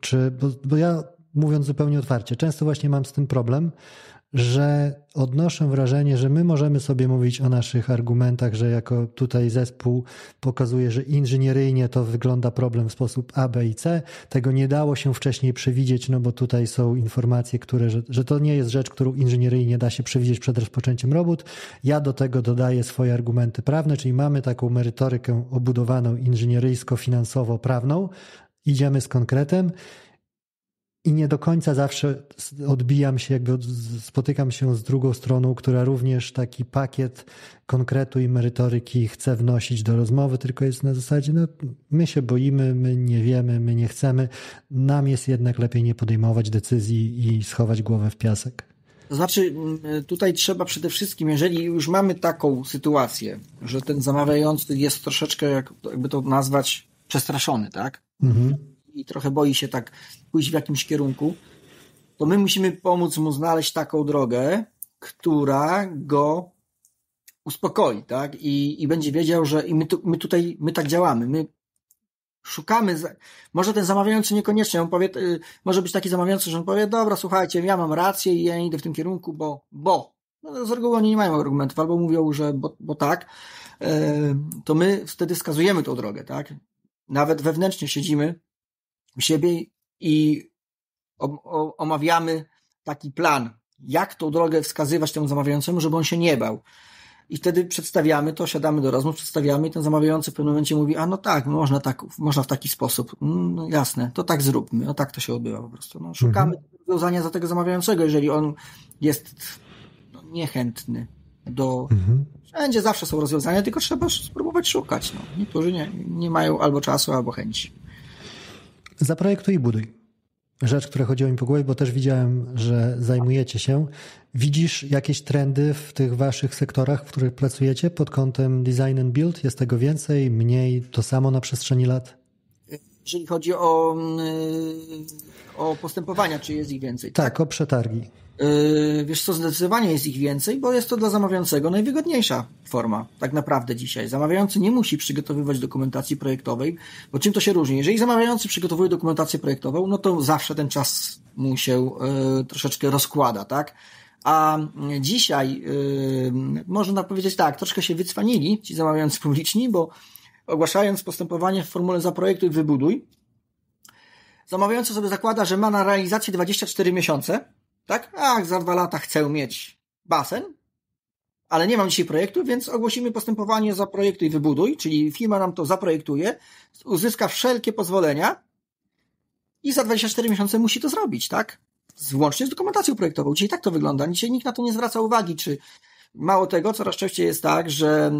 czy, bo, bo ja mówiąc zupełnie otwarcie, często właśnie mam z tym problem, że odnoszę wrażenie, że my możemy sobie mówić o naszych argumentach, że jako tutaj zespół pokazuje, że inżynieryjnie to wygląda problem w sposób A, B i C. Tego nie dało się wcześniej przewidzieć, no bo tutaj są informacje, które, że, że to nie jest rzecz, którą inżynieryjnie da się przewidzieć przed rozpoczęciem robót. Ja do tego dodaję swoje argumenty prawne, czyli mamy taką merytorykę obudowaną inżynieryjsko-finansowo-prawną, idziemy z konkretem i nie do końca zawsze odbijam się, jakby spotykam się z drugą stroną, która również taki pakiet konkretu i merytoryki chce wnosić do rozmowy, tylko jest na zasadzie, no my się boimy, my nie wiemy, my nie chcemy, nam jest jednak lepiej nie podejmować decyzji i schować głowę w piasek. To znaczy, tutaj trzeba przede wszystkim, jeżeli już mamy taką sytuację, że ten zamawiający jest troszeczkę, jakby to nazwać, przestraszony, tak? Mhm i trochę boi się tak pójść w jakimś kierunku, to my musimy pomóc mu znaleźć taką drogę, która go uspokoi, tak? I, i będzie wiedział, że i my, tu, my tutaj, my tak działamy, my szukamy, może ten zamawiający niekoniecznie, on powie, y, może być taki zamawiający, że on powie, dobra, słuchajcie, ja mam rację i ja idę w tym kierunku, bo, bo, no, z reguły oni nie mają argumentów, albo mówią, że bo, bo tak, e, to my wtedy skazujemy tą drogę, tak? Nawet wewnętrznie siedzimy siebie i omawiamy taki plan, jak tą drogę wskazywać temu zamawiającemu, żeby on się nie bał. I wtedy przedstawiamy to, siadamy do rozmów, przedstawiamy i ten zamawiający w pewnym momencie mówi, a no tak, można, tak, można w taki sposób, mm, no jasne, to tak zróbmy, no tak to się odbywa po prostu. No, szukamy mhm. rozwiązania za tego zamawiającego, jeżeli on jest no, niechętny do... Mhm. Wszędzie zawsze są rozwiązania, tylko trzeba spróbować szukać. No. Niektórzy nie, nie mają albo czasu, albo chęci zaprojektuj i buduj. Rzecz, która chodziła mi po głowie, bo też widziałem, że zajmujecie się. Widzisz jakieś trendy w tych waszych sektorach, w których pracujecie pod kątem design and build? Jest tego więcej, mniej, to samo na przestrzeni lat? jeżeli chodzi o, mm, y, o postępowania, czy jest ich więcej. Tak, o przetargi. Y, wiesz co, zdecydowanie jest ich więcej, bo jest to dla zamawiającego najwygodniejsza forma, tak naprawdę dzisiaj. Zamawiający nie musi przygotowywać dokumentacji projektowej, bo czym to się różni? Jeżeli zamawiający przygotowuje dokumentację projektową, no to zawsze ten czas mu się y, troszeczkę rozkłada, tak? A mm, dzisiaj y, można powiedzieć tak, troszkę się wycwanili ci zamawiający publiczni, bo ogłaszając postępowanie w formule zaprojektuj, wybuduj, zamawiający sobie zakłada, że ma na realizację 24 miesiące, tak? Ach, za dwa lata chcę mieć basen, ale nie mam dzisiaj projektu, więc ogłosimy postępowanie zaprojektuj, wybuduj, czyli firma nam to zaprojektuje, uzyska wszelkie pozwolenia i za 24 miesiące musi to zrobić, tak? Złącznie z dokumentacją projektową. Dzisiaj tak to wygląda. Dzisiaj nikt na to nie zwraca uwagi, czy Mało tego, coraz częściej jest tak, że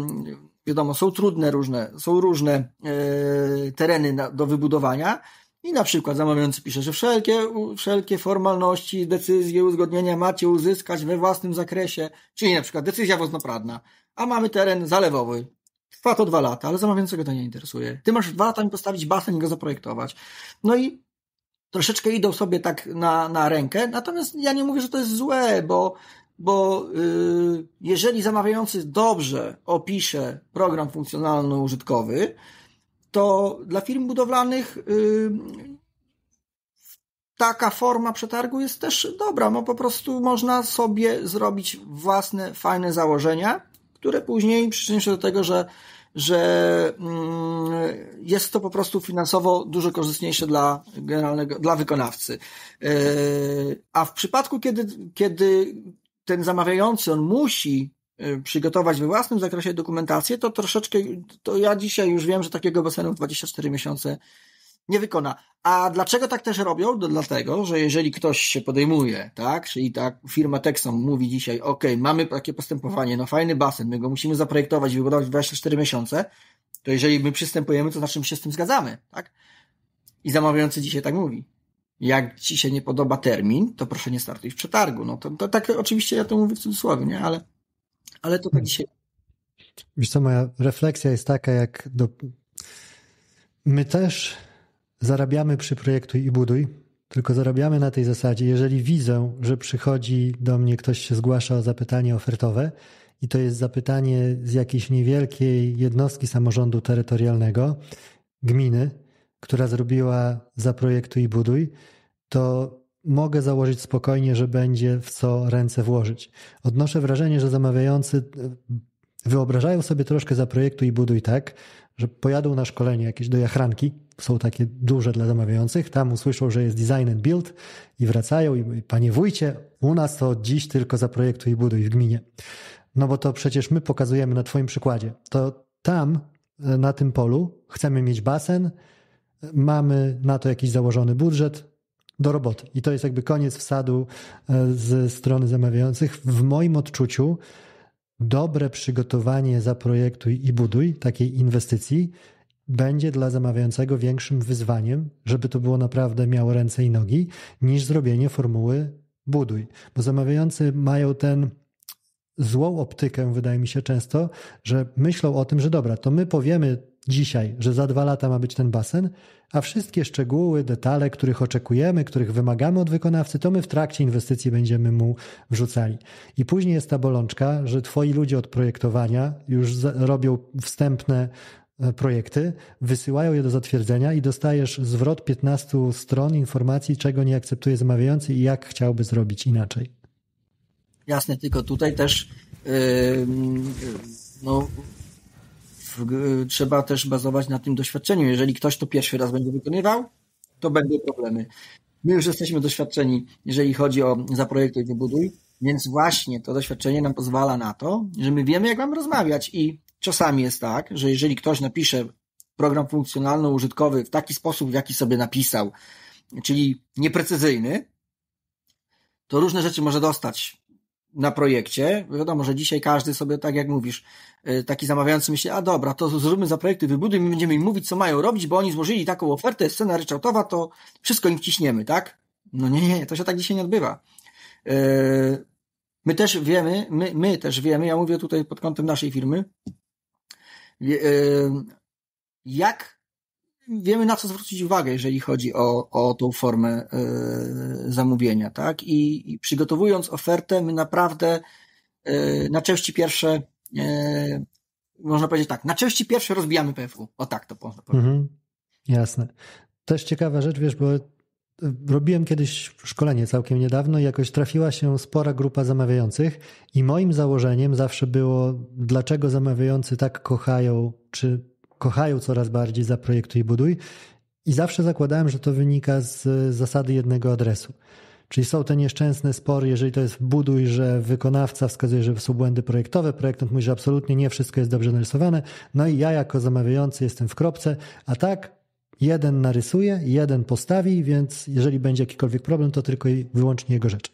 wiadomo, są trudne różne, są różne e, tereny na, do wybudowania i na przykład zamawiający pisze, że wszelkie, wszelkie formalności, decyzje, uzgodnienia macie uzyskać we własnym zakresie, czyli na przykład decyzja woznoprawna, a mamy teren zalewowy. Trwa to dwa lata, ale zamawiającego to nie interesuje. Ty masz dwa lata mi postawić basen i go zaprojektować. No i troszeczkę idą sobie tak na, na rękę, natomiast ja nie mówię, że to jest złe, bo bo y, jeżeli zamawiający dobrze opisze program funkcjonalno-użytkowy, to dla firm budowlanych y, taka forma przetargu jest też dobra, bo po prostu można sobie zrobić własne fajne założenia, które później przyczynią się do tego, że że mm, jest to po prostu finansowo dużo korzystniejsze dla generalnego, dla wykonawcy. Y, a w przypadku, kiedy, kiedy ten zamawiający, on musi y, przygotować we własnym zakresie dokumentację, to troszeczkę, to ja dzisiaj już wiem, że takiego basenu w 24 miesiące nie wykona. A dlaczego tak też robią? No dlatego, że jeżeli ktoś się podejmuje, tak, czyli tak firma Texom mówi dzisiaj, ok, mamy takie postępowanie, no fajny basen, my go musimy zaprojektować, wybudować w 24 miesiące, to jeżeli my przystępujemy, to znaczy my się z tym zgadzamy, tak? I zamawiający dzisiaj tak mówi jak ci się nie podoba termin, to proszę nie startuj w przetargu. No to, to tak oczywiście ja to mówię w cudzysłowie, nie? Ale, ale to tak hmm. się... Wiesz co, moja refleksja jest taka, jak do... my też zarabiamy przy projektu i buduj, tylko zarabiamy na tej zasadzie, jeżeli widzę, że przychodzi do mnie ktoś się zgłasza o zapytanie ofertowe i to jest zapytanie z jakiejś niewielkiej jednostki samorządu terytorialnego, gminy, która zrobiła Zaprojektuj i buduj, to mogę założyć spokojnie, że będzie w co ręce włożyć. Odnoszę wrażenie, że zamawiający e, wyobrażają sobie troszkę Zaprojektuj i buduj tak, że pojadą na szkolenie jakieś do Jachranki, są takie duże dla zamawiających, tam usłyszą, że jest design and build i wracają i panie wójcie, u nas to dziś tylko Zaprojektuj i buduj w gminie. No bo to przecież my pokazujemy na twoim przykładzie. To tam e, na tym polu chcemy mieć basen, mamy na to jakiś założony budżet, do roboty. I to jest jakby koniec wsadu e, ze strony zamawiających. W moim odczuciu dobre przygotowanie zaprojektuj i buduj takiej inwestycji będzie dla zamawiającego większym wyzwaniem, żeby to było naprawdę miało ręce i nogi, niż zrobienie formuły buduj. Bo zamawiający mają ten złą optykę, wydaje mi się często, że myślą o tym, że dobra, to my powiemy dzisiaj, że za dwa lata ma być ten basen, a wszystkie szczegóły, detale, których oczekujemy, których wymagamy od wykonawcy, to my w trakcie inwestycji będziemy mu wrzucali. I później jest ta bolączka, że twoi ludzie od projektowania już robią wstępne e, projekty, wysyłają je do zatwierdzenia i dostajesz zwrot 15 stron informacji, czego nie akceptuje zamawiający i jak chciałby zrobić inaczej. Jasne, tylko tutaj też yy, no, trzeba też bazować na tym doświadczeniu. Jeżeli ktoś to pierwszy raz będzie wykonywał, to będą problemy. My już jesteśmy doświadczeni, jeżeli chodzi o zaprojektuj, wybuduj, więc właśnie to doświadczenie nam pozwala na to, że my wiemy, jak mamy rozmawiać i czasami jest tak, że jeżeli ktoś napisze program funkcjonalno-użytkowy w taki sposób, w jaki sobie napisał, czyli nieprecyzyjny, to różne rzeczy może dostać na projekcie. Wiadomo, że dzisiaj każdy sobie, tak jak mówisz, y, taki zamawiający myśli, a dobra, to zróbmy za projekty wybudujemy będziemy im mówić, co mają robić, bo oni złożyli taką ofertę, scena ryczałtowa, to wszystko im wciśniemy, tak? No nie, nie, to się tak dzisiaj nie odbywa. Y, my też wiemy, my, my też wiemy, ja mówię tutaj pod kątem naszej firmy, y, jak wiemy na co zwrócić uwagę, jeżeli chodzi o, o tą formę e, zamówienia, tak? I, I przygotowując ofertę, my naprawdę e, na części pierwsze, e, można powiedzieć tak, na części pierwsze rozbijamy PFU. O tak to można powiedzieć. Mhm. Jasne. Też ciekawa rzecz, wiesz, bo robiłem kiedyś szkolenie całkiem niedawno i jakoś trafiła się spora grupa zamawiających i moim założeniem zawsze było, dlaczego zamawiający tak kochają, czy kochają coraz bardziej za projektu i buduj. I zawsze zakładałem, że to wynika z zasady jednego adresu. Czyli są te nieszczęsne spory, jeżeli to jest buduj, że wykonawca wskazuje, że są błędy projektowe, projektant mówi, że absolutnie nie wszystko jest dobrze narysowane, no i ja jako zamawiający jestem w kropce, a tak jeden narysuje, jeden postawi, więc jeżeli będzie jakikolwiek problem, to tylko i wyłącznie jego rzecz.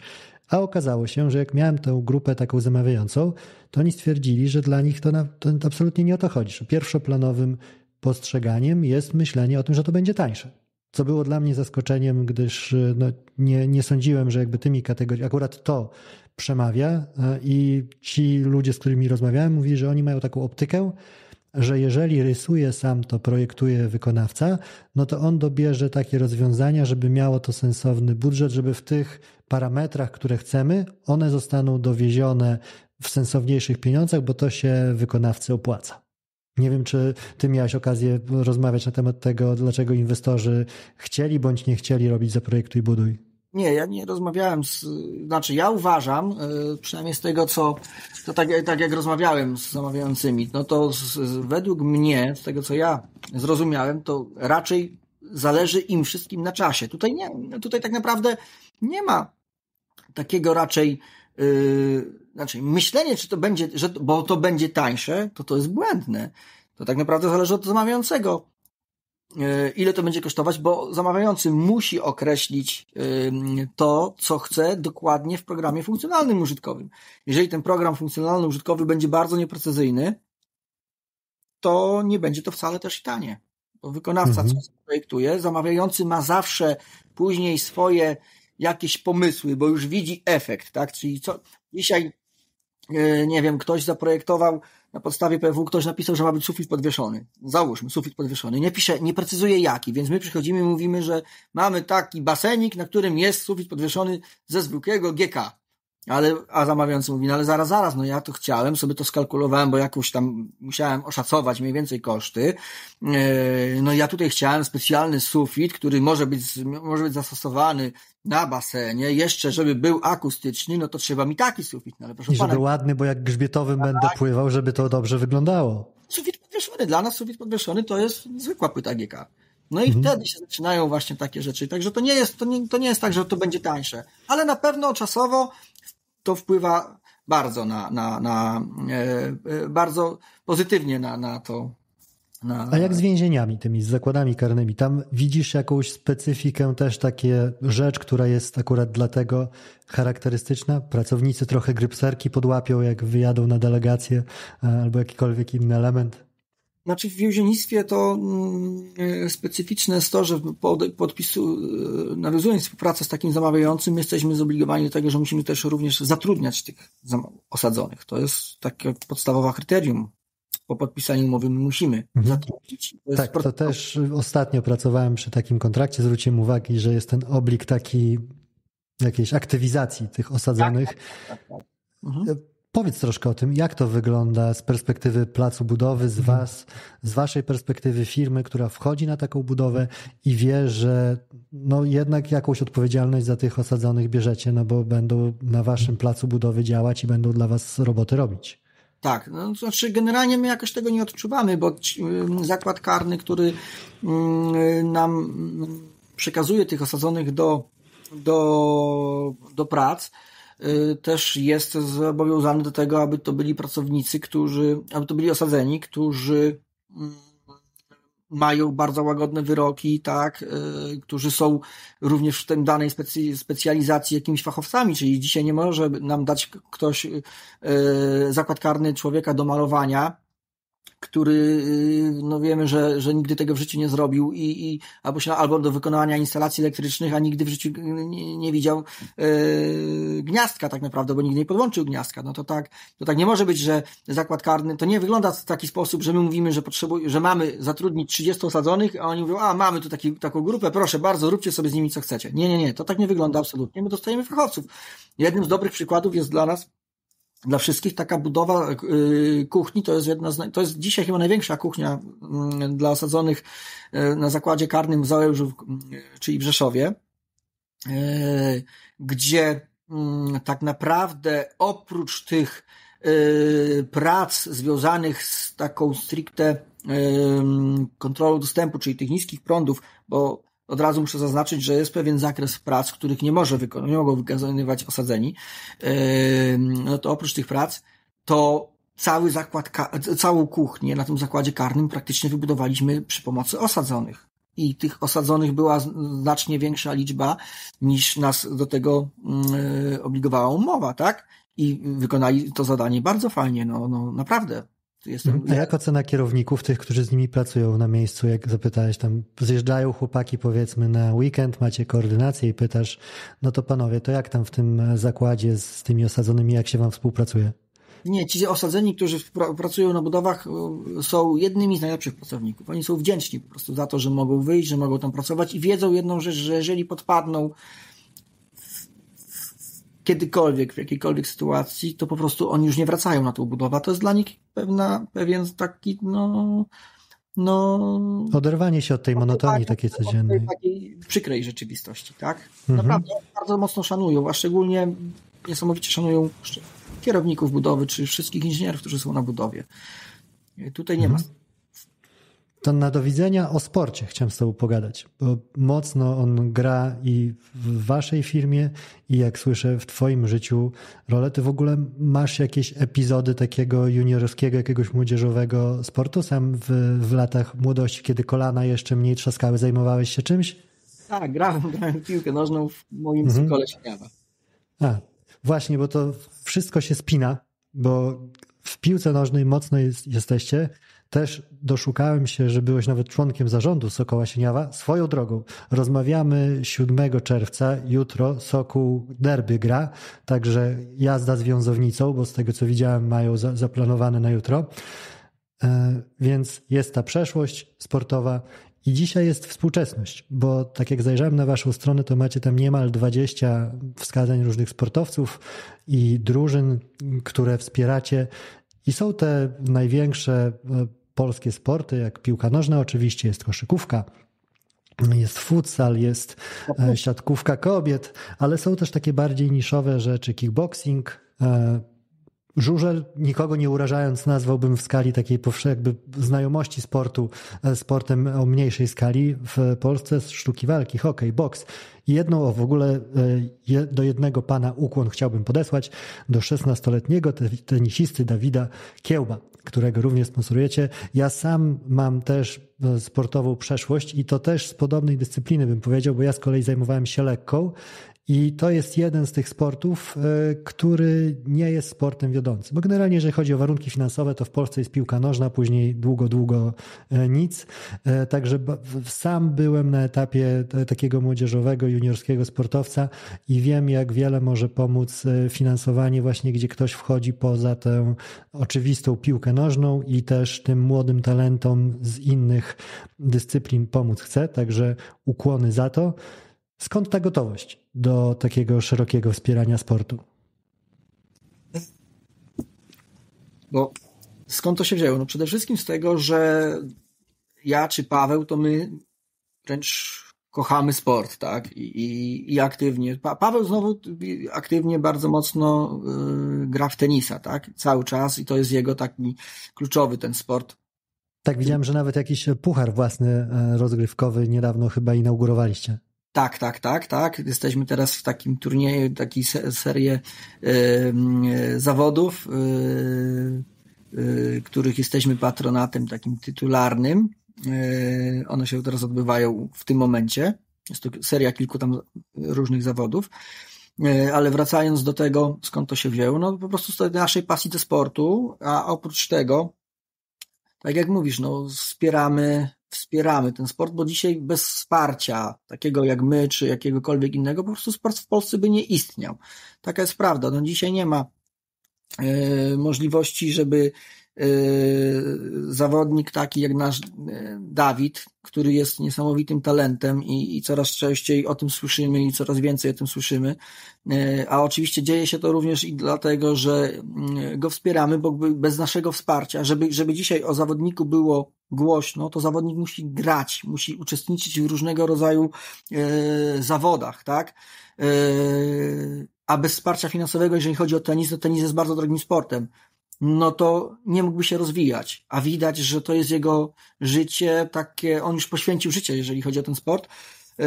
A okazało się, że jak miałem tę grupę taką zamawiającą, to oni stwierdzili, że dla nich to, na, to absolutnie nie o to chodzi. Że pierwszoplanowym postrzeganiem jest myślenie o tym, że to będzie tańsze. Co było dla mnie zaskoczeniem, gdyż e, no, nie, nie sądziłem, że jakby tymi kategoriami, akurat to przemawia e, i ci ludzie, z którymi rozmawiałem, mówili, że oni mają taką optykę, że jeżeli rysuje sam to, projektuje wykonawca, no to on dobierze takie rozwiązania, żeby miało to sensowny budżet, żeby w tych parametrach, które chcemy, one zostaną dowiezione w sensowniejszych pieniądzach, bo to się wykonawcy opłaca. Nie wiem, czy ty miałeś okazję rozmawiać na temat tego, dlaczego inwestorzy chcieli bądź nie chcieli robić za projektu i buduj. Nie, ja nie rozmawiałem z, znaczy ja uważam, e, przynajmniej z tego, co, to tak, tak jak rozmawiałem z zamawiającymi, no to z, z, według mnie, z tego, co ja zrozumiałem, to raczej zależy im wszystkim na czasie. Tutaj, nie, tutaj tak naprawdę nie ma takiego raczej, yy, znaczy myślenie, czy to będzie, że, bo to będzie tańsze, to to jest błędne. To tak naprawdę zależy od zamawiającego, yy, ile to będzie kosztować, bo zamawiający musi określić yy, to, co chce dokładnie w programie funkcjonalnym użytkowym. Jeżeli ten program funkcjonalny użytkowy będzie bardzo nieprecyzyjny, to nie będzie to wcale też tanie. Bo wykonawca mhm. coś projektuje, zamawiający ma zawsze później swoje jakieś pomysły, bo już widzi efekt, tak? Czyli co dzisiaj, e, nie wiem, ktoś zaprojektował na podstawie PW, ktoś napisał, że ma być sufit podwieszony. Załóżmy, sufit podwieszony. Nie pisze, nie precyzuje jaki, więc my przychodzimy i mówimy, że mamy taki basenik, na którym jest sufit podwieszony ze zwykłego GK. Ale, a zamawiający mówi, no ale zaraz, zaraz, no ja to chciałem, sobie to skalkulowałem, bo jakoś tam musiałem oszacować mniej więcej koszty. E, no ja tutaj chciałem specjalny sufit, który może być, może być zastosowany na basenie, jeszcze żeby był akustyczny, no to trzeba mi taki sufit. No, ale proszę I żeby pana, ładny, bo jak grzbietowym tak, będę tak. pływał, żeby to dobrze wyglądało. Sufit podwieszony dla nas sufit podwieszony to jest zwykła płyta GK. No i mhm. wtedy się zaczynają właśnie takie rzeczy. Także to nie jest, to nie, to nie jest tak, że to będzie tańsze. Ale na pewno czasowo to wpływa bardzo na, na, na e, e, bardzo pozytywnie na, na to. Na... A jak z więzieniami, tymi z zakładami karnymi? Tam widzisz jakąś specyfikę też, takie rzecz, która jest akurat dlatego charakterystyczna? Pracownicy trochę grypserki podłapią, jak wyjadą na delegację e, albo jakikolwiek inny element? Znaczy w więziennictwie to mm, y, specyficzne jest to, że pod, podpisu, y, nawiązując współpracę z takim zamawiającym, jesteśmy zobligowani do tego, że musimy też również zatrudniać tych osadzonych. To jest takie podstawowe kryterium. Po podpisaniu umowy my musimy mhm. zatrudnić. tak, to też ostatnio pracowałem przy takim kontrakcie, zwróciłem uwagi, że jest ten oblik taki jakiejś aktywizacji tych osadzonych. Tak, tak, tak, tak, tak. mhm Powiedz troszkę o tym, jak to wygląda z perspektywy placu budowy, z mhm. Was, z Waszej perspektywy firmy, która wchodzi na taką budowę i wie, że no jednak jakąś odpowiedzialność za tych osadzonych bierzecie, no bo będą na Waszym placu budowy działać i będą dla Was roboty robić. Tak, no, to znaczy generalnie my jakoś tego nie odczuwamy, bo mm, zakład karny, który mm, nam przekazuje tych osadzonych do, do, do prac, Y, też jest zobowiązany do tego, aby to byli pracownicy, którzy, aby to byli osadzeni, którzy mm, mają bardzo łagodne wyroki, tak, y, którzy są również w tym danej specjalizacji jakimiś fachowcami, czyli dzisiaj nie może nam dać ktoś y, zakład karny człowieka do malowania, który y, no wiemy, że, że nigdy tego w życiu nie zrobił i, i albo, się, albo do wykonania instalacji elektrycznych, a nigdy w życiu nie, nie widział yy, gniazdka tak naprawdę, bo nigdy nie podłączył gniazdka. No to tak, to tak nie może być, że zakład karny, to nie wygląda w taki sposób, że my mówimy, że potrzebuj, że mamy zatrudnić 30 osadzonych, a oni mówią, a mamy tu taki, taką grupę, proszę bardzo, róbcie sobie z nimi co chcecie. Nie, nie, nie, to tak nie wygląda absolutnie. My dostajemy fachowców. Jednym z dobrych przykładów jest dla nas dla wszystkich taka budowa y, kuchni to jest jedna z, to jest dzisiaj chyba największa kuchnia mm, dla osadzonych y, na zakładzie karnym w Załężu, y, czyli w Rzeszowie, gdzie mm, tak naprawdę oprócz tych prac związanych z taką stricte kontrolą dostępu, czyli tych niskich prądów, bo od razu muszę zaznaczyć, że jest pewien zakres prac, których nie, może wykon- nie mogą wykonywać osadzeni. Ehm, no to oprócz tych prac, to cały zakład, całą kuchnię na tym zakładzie karnym praktycznie wybudowaliśmy przy pomocy osadzonych. I tych osadzonych była znacznie większa liczba niż nas do tego mm, e, obligowała umowa, tak? I wykonali to zadanie bardzo fajnie, no, no naprawdę. Jestem... A jak ocena kierowników, tych, którzy z nimi pracują na miejscu, jak zapytałeś tam, zjeżdżają chłopaki powiedzmy na weekend, macie koordynację i pytasz, no to panowie, to jak tam w tym zakładzie z tymi osadzonymi, jak się wam współpracuje? Nie, ci osadzeni, którzy pracują na budowach, są jednymi z najlepszych pracowników. Oni są wdzięczni po prostu za to, że mogą wyjść, że mogą tam pracować i wiedzą jedną rzecz, że jeżeli podpadną kiedykolwiek, w jakiejkolwiek sytuacji, to po prostu oni już nie wracają na tą budowę. To jest dla nich pewna, pewien taki, no, no... Oderwanie się od tej monotonii takiej codziennej. Tej takiej przykrej rzeczywistości, tak? Mhm. Naprawdę bardzo mocno szanują, a szczególnie niesamowicie szanują kierowników budowy, czy wszystkich inżynierów, którzy są na budowie. Tutaj nie mhm. ma to na dowidzenia o sporcie chciałem z Tobą pogadać, bo mocno on gra i w Waszej firmie, i jak słyszę, w Twoim życiu rolę. Ty w ogóle masz jakieś epizody takiego juniorskiego, jakiegoś młodzieżowego sportu sam w, w latach młodości, kiedy kolana jeszcze mniej trzaskały, zajmowałeś się czymś? Tak, grałem, grałem piłkę nożną w moim mhm. szkole śniawa. A, właśnie, bo to wszystko się spina, bo w piłce nożnej mocno jest, jesteście, też doszukałem się, że byłeś nawet członkiem zarządu Sokoła Sieniawa. Swoją drogą, rozmawiamy 7 czerwca, jutro Sokół derby gra, także jazda z wiązownicą, bo z tego co widziałem mają za, zaplanowane na jutro. E, więc jest ta przeszłość sportowa i dzisiaj jest współczesność, bo tak jak zajrzałem na waszą stronę, to macie tam niemal 20 wskazań różnych sportowców i drużyn, które wspieracie. I są te największe e, polskie sporty, jak piłka nożna oczywiście, jest koszykówka, jest futsal, jest e, siatkówka kobiet, ale są też takie bardziej niszowe rzeczy, kickboxing, e, Żużel, nikogo nie urażając, nazwałbym w skali takiej jakby znajomości sportu, e, sportem o mniejszej skali w Polsce sztuki walki, hokej, boks. Jedną o w ogóle e, do jednego pana ukłon chciałbym podesłać, do 16-letniego tenisisty Dawida Kiełba, którego również sponsorujecie. Ja sam mam też e, sportową przeszłość i to też z podobnej dyscypliny bym powiedział, bo ja z kolei zajmowałem się lekką i to jest jeden z tych sportów, e, który nie jest sportem wiodącym. Bo generalnie, jeżeli chodzi o warunki finansowe, to w Polsce jest piłka nożna, później długo, długo e, nic. E, także sam byłem na etapie takiego młodzieżowego, juniorskiego sportowca i wiem, jak wiele może pomóc finansowanie, właśnie gdzie ktoś wchodzi poza tę oczywistą piłkę nożną i też tym młodym talentom z innych dyscyplin pomóc chce. Także ukłony za to. Skąd ta gotowość do takiego szerokiego wspierania sportu? No, skąd to się wzięło? No przede wszystkim z tego, że ja czy Paweł, to my wręcz kochamy sport, tak? I, i, i aktywnie. Pa, Paweł znowu aktywnie bardzo mocno y, gra w tenisa, tak? Cały czas i to jest jego taki kluczowy ten sport. Tak, widziałem, że nawet jakiś puchar własny e, rozgrywkowy niedawno chyba inaugurowaliście. Tak, tak, tak, tak. Jesteśmy teraz w takim turnieju, takiej serii e, zawodów, e, e, których jesteśmy patronatem takim tytularnym. one się teraz odbywają w tym momencie. Jest to seria kilku tam różnych zawodów. Ale wracając do tego, skąd to się wzięło, no po prostu z naszej pasji do sportu, a oprócz tego tak jak mówisz, no, wspieramy, wspieramy ten sport, bo dzisiaj bez wsparcia takiego jak my, czy jakiegokolwiek innego, po prostu sport w Polsce by nie istniał. Taka jest prawda. No, dzisiaj nie ma e, możliwości, żeby Yy, zawodnik taki jak nasz yy, Dawid, który jest niesamowitym talentem i, i, coraz częściej o tym słyszymy i coraz więcej o tym słyszymy. Yy, a oczywiście dzieje się to również i dlatego, że go wspieramy, bo bez naszego wsparcia, żeby, żeby dzisiaj o zawodniku było głośno, to zawodnik musi grać, musi uczestniczyć w różnego rodzaju e, zawodach, tak? E, a bez wsparcia finansowego, jeżeli chodzi o tenis, to tenis jest bardzo drogim sportem no to nie mógłby się rozwijać. A widać, że to jest jego życie takie, on już poświęcił życie, jeżeli chodzi o ten sport. E,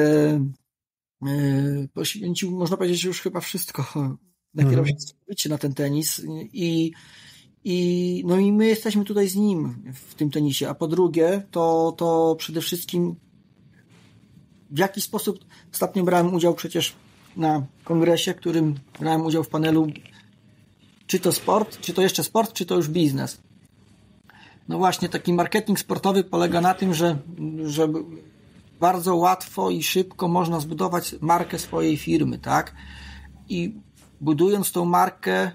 e, poświęcił, można powiedzieć, już chyba wszystko. Nakierał mhm. się na ten tenis i, i, no i my jesteśmy tutaj z nim w tym tenisie. A po drugie, to, to przede wszystkim w jaki sposób ostatnio brałem udział przecież na kongresie, którym brałem udział w panelu czy to sport, czy to jeszcze sport, czy to już biznes? No właśnie, taki marketing sportowy polega na tym, że, że bardzo łatwo i szybko można zbudować markę swojej firmy, tak? I budując tą markę,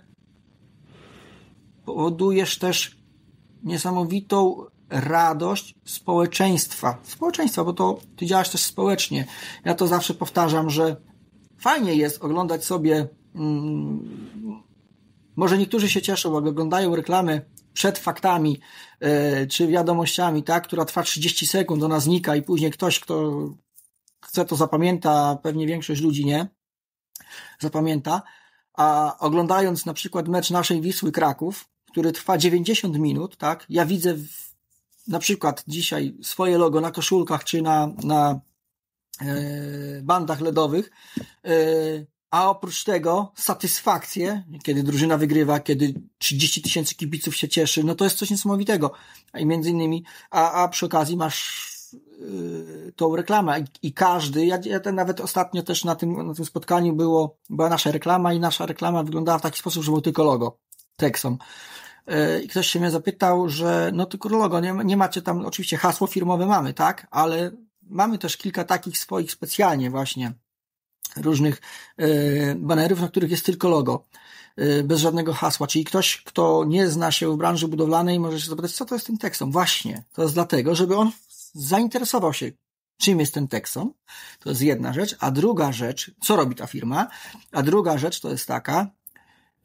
powodujesz też niesamowitą radość społeczeństwa. Społeczeństwa, bo to ty działasz też społecznie. Ja to zawsze powtarzam, że fajnie jest oglądać sobie mm, może niektórzy się cieszą, jak oglądają reklamy przed faktami yy, czy wiadomościami, tak, która trwa 30 sekund, ona znika i później ktoś, kto chce to zapamięta, pewnie większość ludzi nie zapamięta, a oglądając na przykład mecz naszej Wisły Kraków, który trwa 90 minut, tak, ja widzę w, na przykład dzisiaj swoje logo na koszulkach czy na, na yy, bandach LEDowych, yy, a oprócz tego satysfakcję, kiedy drużyna wygrywa, kiedy 30 tysięcy kibiców się cieszy, no to jest coś niesamowitego. I między innymi, a, a przy okazji masz yy, tą reklamę I, i każdy, ja, ja ten nawet ostatnio też na tym, na tym spotkaniu było, była nasza reklama i nasza reklama wyglądała w taki sposób, że było tylko logo Texom. Y, I ktoś się mnie zapytał, że no tylko logo, nie, nie macie tam, oczywiście hasło firmowe mamy, tak, ale mamy też kilka takich swoich specjalnie właśnie różnych e, banerów, na których jest tylko logo, e, bez żadnego hasła. Czyli ktoś, kto nie zna się w branży budowlanej, może się zapytać, co to jest ten teksom? Właśnie, to jest dlatego, żeby on zainteresował się, czym jest ten teksom. To jest jedna rzecz. A druga rzecz, co robi ta firma? A druga rzecz to jest taka,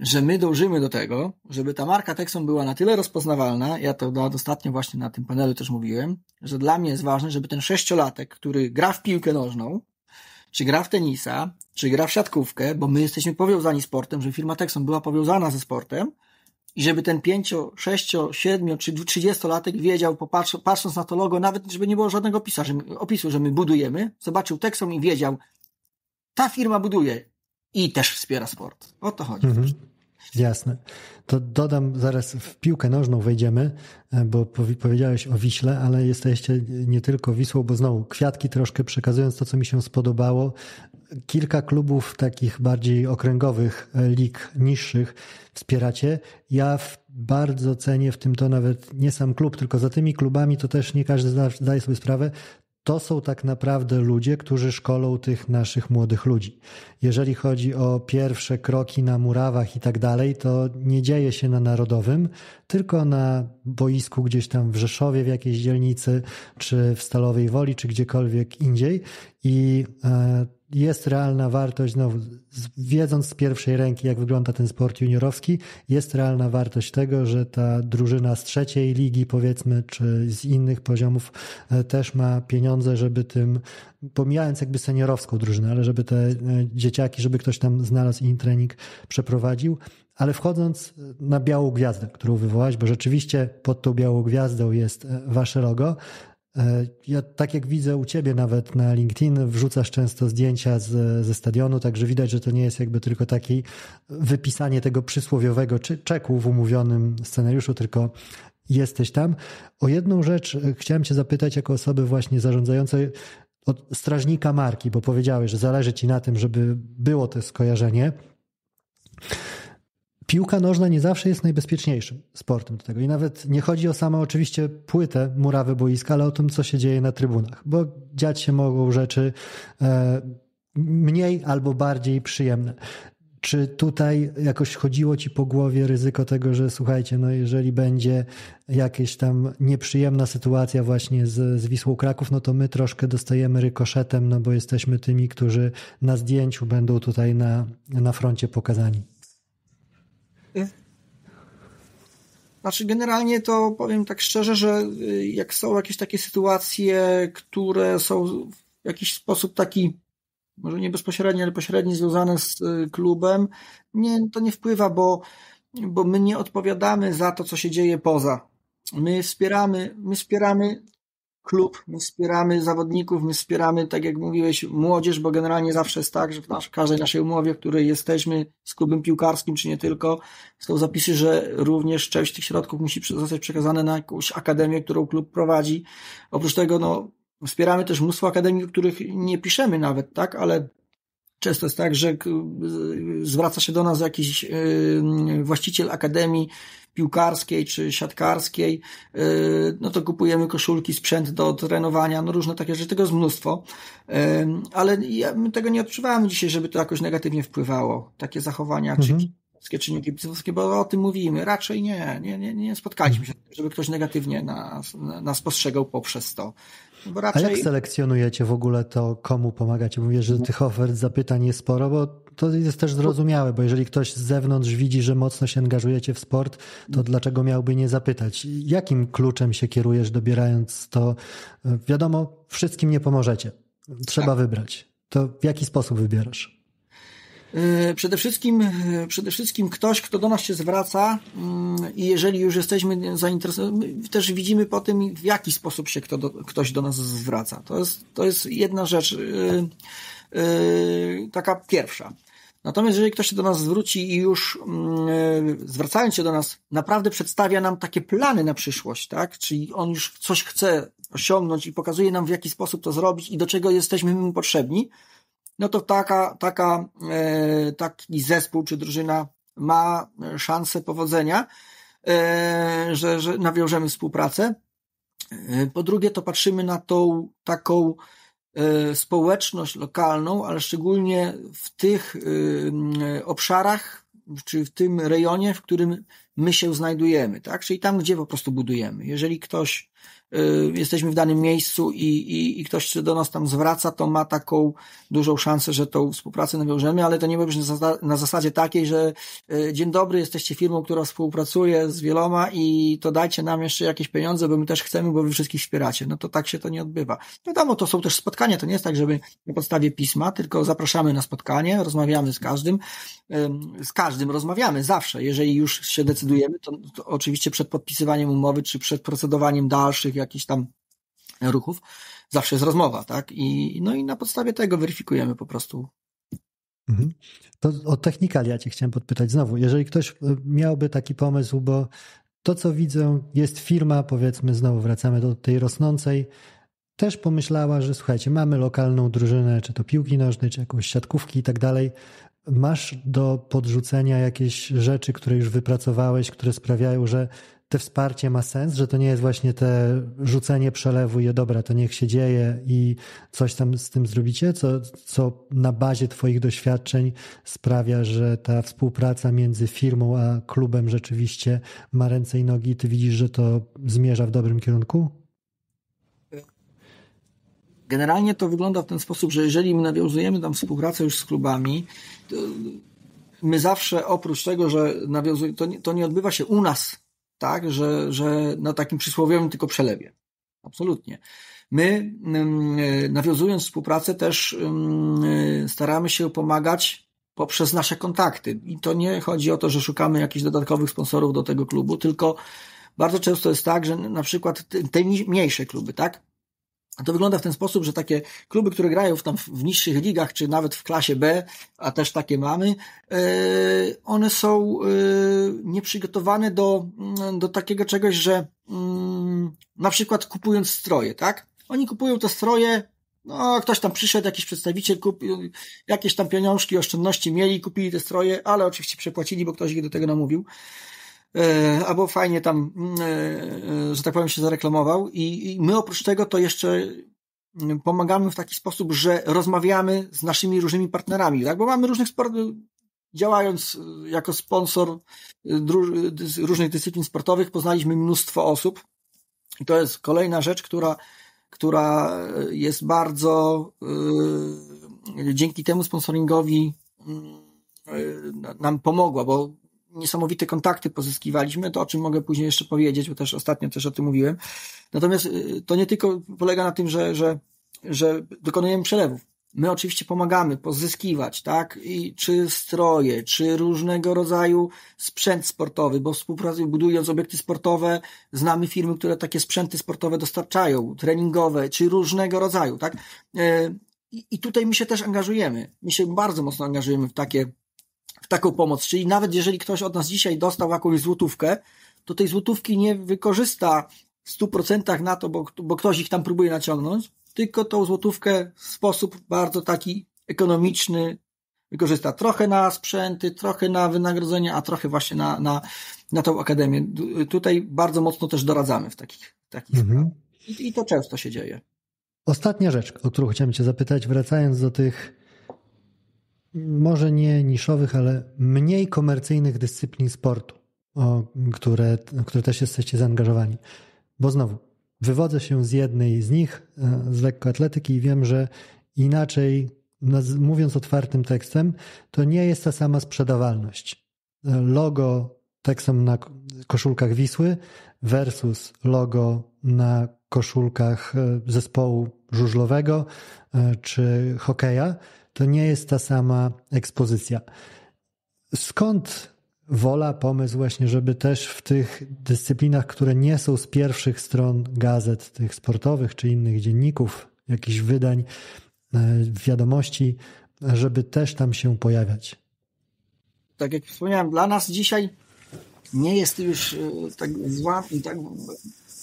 że my dążymy do tego, żeby ta marka Texon była na tyle rozpoznawalna, ja to ostatnio właśnie na tym panelu też mówiłem, że dla mnie jest ważne, żeby ten sześciolatek, który gra w piłkę nożną, czy gra w tenisa, czy gra w siatkówkę, bo my jesteśmy powiązani sportem, że firma Texon była powiązana ze sportem i żeby ten 5, 6, 7 czy 30-latek wiedział, popatrz, patrząc na to logo, nawet żeby nie było żadnego opisa, że, opisu, że my budujemy, zobaczył Texon i wiedział, ta firma buduje i też wspiera sport. O to chodzi. Mhm. Jasne. To dodam, zaraz w piłkę nożną wejdziemy, e, bo powiedziałeś o Wiśle, ale jesteście nie tylko Wisłą, bo znowu kwiatki troszkę przekazując to, co mi się spodobało. Kilka klubów takich bardziej okręgowych, e, lig niższych wspieracie. Ja bardzo cenię w tym to nawet nie sam klub, tylko za tymi klubami to też nie każdy zdaje sobie sprawę, to są tak naprawdę ludzie, którzy szkolą tych naszych młodych ludzi. Jeżeli chodzi o pierwsze kroki na murawach i tak dalej, to nie dzieje się na narodowym, tylko na boisku gdzieś tam w Rzeszowie, w jakiejś dzielnicy, czy w Stalowej Woli, czy gdziekolwiek indziej. I e, jest realna wartość, no, wiedząc z pierwszej ręki, jak wygląda ten sport juniorowski, jest realna wartość tego, że ta drużyna z trzeciej ligi, powiedzmy, czy z innych poziomów e, też ma pieniądze, żeby tym, pomijając jakby seniorowską drużynę, ale żeby te e, dzieciaki, żeby ktoś tam znalazł i trening przeprowadził. Ale wchodząc e, na białą gwiazdę, którą wywołałeś, bo rzeczywiście pod tą białą gwiazdą jest wasze logo, E, ja tak jak widzę u ciebie nawet na LinkedIn, wrzucasz często zdjęcia z, ze stadionu, także widać, że to nie jest jakby tylko takie wypisanie tego przysłowiowego czeku w umówionym scenariuszu, tylko jesteś tam. O jedną rzecz e, chciałem cię zapytać jako osoby właśnie zarządzającej od strażnika marki, bo powiedziałeś, że zależy ci na tym, żeby było to skojarzenie piłka nożna nie zawsze jest najbezpieczniejszym sportem do tego. I nawet nie chodzi o samą oczywiście płytę murawy boiska, ale o tym, co się dzieje na trybunach, bo dziać się mogą rzeczy e, mniej albo bardziej przyjemne. Czy tutaj jakoś chodziło ci po głowie ryzyko tego, że słuchajcie, no jeżeli będzie jakaś tam nieprzyjemna sytuacja właśnie z, z Wisłą Kraków, no to my troszkę dostajemy rykoszetem, no bo jesteśmy tymi, którzy na zdjęciu będą tutaj na, na froncie pokazani. Znaczy, generalnie to powiem tak szczerze, że y, jak są jakieś takie sytuacje, które są w jakiś sposób taki, może nie bezpośrednio, ale pośrednio związane z y, klubem, nie, to nie wpływa, bo, bo my nie odpowiadamy za to, co się dzieje poza. My wspieramy, my wspieramy klub, my wspieramy zawodników, my wspieramy, tak jak mówiłeś, młodzież, bo generalnie zawsze jest tak, że w nasz, każdej naszej umowie, w której jesteśmy z klubem piłkarskim, czy nie tylko, są zapisy, że również część tych środków musi zostać przekazane na jakąś akademię, którą klub prowadzi. Oprócz tego, no, wspieramy też mnóstwo akademii, o których nie piszemy nawet, tak, ale Często jest tak, że zwraca się do nas jakiś yy, właściciel akademii, piłkarskiej czy siatkarskiej, y, no to kupujemy koszulki, sprzęt do trenowania, no różne takie rzeczy, tego jest mnóstwo. Y, ale ja tego nie odczuwałem dzisiaj, żeby to jakoś negatywnie wpływało. Takie zachowania mhm. czy kibicowskie czy nie bo o tym mówimy. Raczej nie, nie, nie, nie spotkaliśmy się, żeby ktoś negatywnie nas, nas postrzegał poprzez to raczej... A jak selekcjonujecie w ogóle to, komu pomagacie? Mówię, że no. tych ofert, zapytań jest sporo, bo to jest też zrozumiałe, bo jeżeli ktoś z zewnątrz widzi, że mocno się angażujecie w sport, to dlaczego miałby nie zapytać? Jakim kluczem się kierujesz, dobierając to? Wiadomo, wszystkim nie pomożecie. Trzeba tak. wybrać. To w jaki sposób wybierasz? E, przede wszystkim, e, przede wszystkim ktoś, kto do nas się zwraca mm, i jeżeli już jesteśmy zainteresowani, też widzimy po tym, w jaki sposób się kto do, ktoś do nas zwraca. To jest, to jest jedna rzecz yy, yy, taka pierwsza. Natomiast jeżeli ktoś się do nas zwróci i już yy, zwracając się do nas, naprawdę przedstawia nam takie plany na przyszłość, tak? Czyli on już coś chce osiągnąć i pokazuje nam, w jaki sposób to zrobić i do czego jesteśmy mu potrzebni, no to taka, taka, e, taki zespół czy drużyna ma szansę powodzenia, e, że, że nawiążemy współpracę. E, po drugie, to patrzymy na tą taką społeczność lokalną, ale szczególnie w tych obszarach, czy w tym rejonie, w którym my się znajdujemy, tak? Czyli tam, gdzie po prostu budujemy. Jeżeli ktoś Y, jesteśmy w danym miejscu i, i, i ktoś się do nas tam zwraca, to ma taką dużą szansę, że tą współpracę nawiążemy, ale to nie ma być na zasadzie takiej, że y, dzień dobry, jesteście firmą, która współpracuje z wieloma i to dajcie nam jeszcze jakieś pieniądze, bo my też chcemy, bo wy wszystkich wspieracie. No to tak się to nie odbywa. Wiadomo, to są też spotkania, to nie jest tak, żeby na podstawie pisma, tylko zapraszamy na spotkanie, rozmawiamy z każdym, z każdym rozmawiamy zawsze. Jeżeli już się decydujemy, to, to oczywiście przed podpisywaniem umowy, czy przed procedowaniem dalszych jakichś tam ruchów, zawsze jest rozmowa, tak? I, no i na podstawie tego weryfikujemy po prostu. Mhm. To o ja cię chciałem podpytać znowu. Jeżeli ktoś e, miałby taki pomysł, bo to, co widzę, jest firma, powiedzmy, znowu wracamy do tej rosnącej, też pomyślała, że słuchajcie, mamy lokalną drużynę, czy to piłki nożnej, czy jakąś siatkówki i tak dalej. Masz do podrzucenia jakieś rzeczy, które już wypracowałeś, które sprawiają, że te wsparcie ma sens, że to nie jest właśnie te rzucenie przelewu i dobra, to niech się dzieje i coś tam z tym zrobicie, co, co na bazie Twoich doświadczeń sprawia, że ta współpraca między firmą a klubem rzeczywiście ma ręce i nogi i Ty widzisz, że to zmierza w dobrym kierunku? Generalnie to wygląda w ten sposób, że jeżeli my nawiązujemy tam współpracę już z klubami, to my zawsze oprócz tego, że nawiązujemy, to nie, to nie odbywa się u nas tak, że, że na takim przysłowiowym tylko przelewie. Absolutnie. My, mm, e, nawiązując współpracę, też mm, e, staramy się pomagać poprzez nasze kontakty. I to nie chodzi o to, że szukamy jakichś dodatkowych sponsorów do tego klubu, tylko bardzo często jest tak, że na przykład te mniejsze kluby, tak? to wygląda w ten sposób, że takie kluby, które grają w, tam w niższych ligach, czy nawet w klasie B, a też takie mamy, e, one są e, nieprzygotowane do, do takiego czegoś, że mm, na przykład kupując stroje, tak? Oni kupują te stroje, no ktoś tam przyszedł, jakiś przedstawiciel kupił, jakieś tam pieniążki, oszczędności mieli, kupili te stroje, ale oczywiście przepłacili, bo ktoś ich do tego namówił. E, albo fajnie tam, mm, e, e, że tak powiem, się zareklamował. I, my oprócz tego to jeszcze mm, pomagamy w taki sposób, że rozmawiamy z naszymi różnymi partnerami, tak? Bo mamy różnych sportów, działając jako sponsor różnych dyscyplin sportowych, poznaliśmy mnóstwo osób. I to jest kolejna rzecz, która, która jest bardzo dzięki temu sponsoringowi mm, nam pomogła, bo niesamowite kontakty pozyskiwaliśmy, to o czym mogę później jeszcze powiedzieć, bo też ostatnio też o tym mówiłem. Natomiast y, to nie tylko polega na tym, że, że, że dokonujemy przelewów. My oczywiście pomagamy pozyskiwać, tak? I czy stroje, czy różnego rodzaju sprzęt sportowy, bo współpracując, budując obiekty sportowe, znamy firmy, które takie sprzęty sportowe dostarczają, treningowe, czy różnego rodzaju, tak? Y, I tutaj my się też angażujemy. My się bardzo mocno angażujemy w takie w taką pomoc. Czyli nawet jeżeli ktoś od nas dzisiaj dostał jakąś złotówkę, to tej złotówki nie wykorzysta w 100% na to, bo, bo ktoś ich tam próbuje naciągnąć, tylko tą złotówkę w sposób bardzo taki ekonomiczny wykorzysta. Trochę na sprzęty, trochę na wynagrodzenia, a trochę właśnie na, na, na tą akademię. Tutaj bardzo mocno też doradzamy w takich, takich mhm. I, I to często się dzieje. Ostatnia rzecz, o którą chciałem Cię zapytać, wracając do tych może nie niszowych, ale mniej komercyjnych dyscyplin sportu, o które, które też jesteście zaangażowani. Bo znowu, wywodzę się z jednej z nich, e, z lekkoatletyki i wiem, że inaczej, mówiąc otwartym tekstem, to nie jest ta sama sprzedawalność. E, logo tekstem na koszulkach Wisły versus logo na koszulkach e, zespołu żużlowego czy hokeja, to nie jest ta sama ekspozycja. Skąd wola, pomysł właśnie, żeby też w tych dyscyplinach, które nie są z pierwszych stron gazet, tych sportowych czy innych dzienników, jakichś wydań, e, wiadomości, żeby też tam się pojawiać? Tak jak wspomniałem, dla nas dzisiaj nie jest już e, tak, tak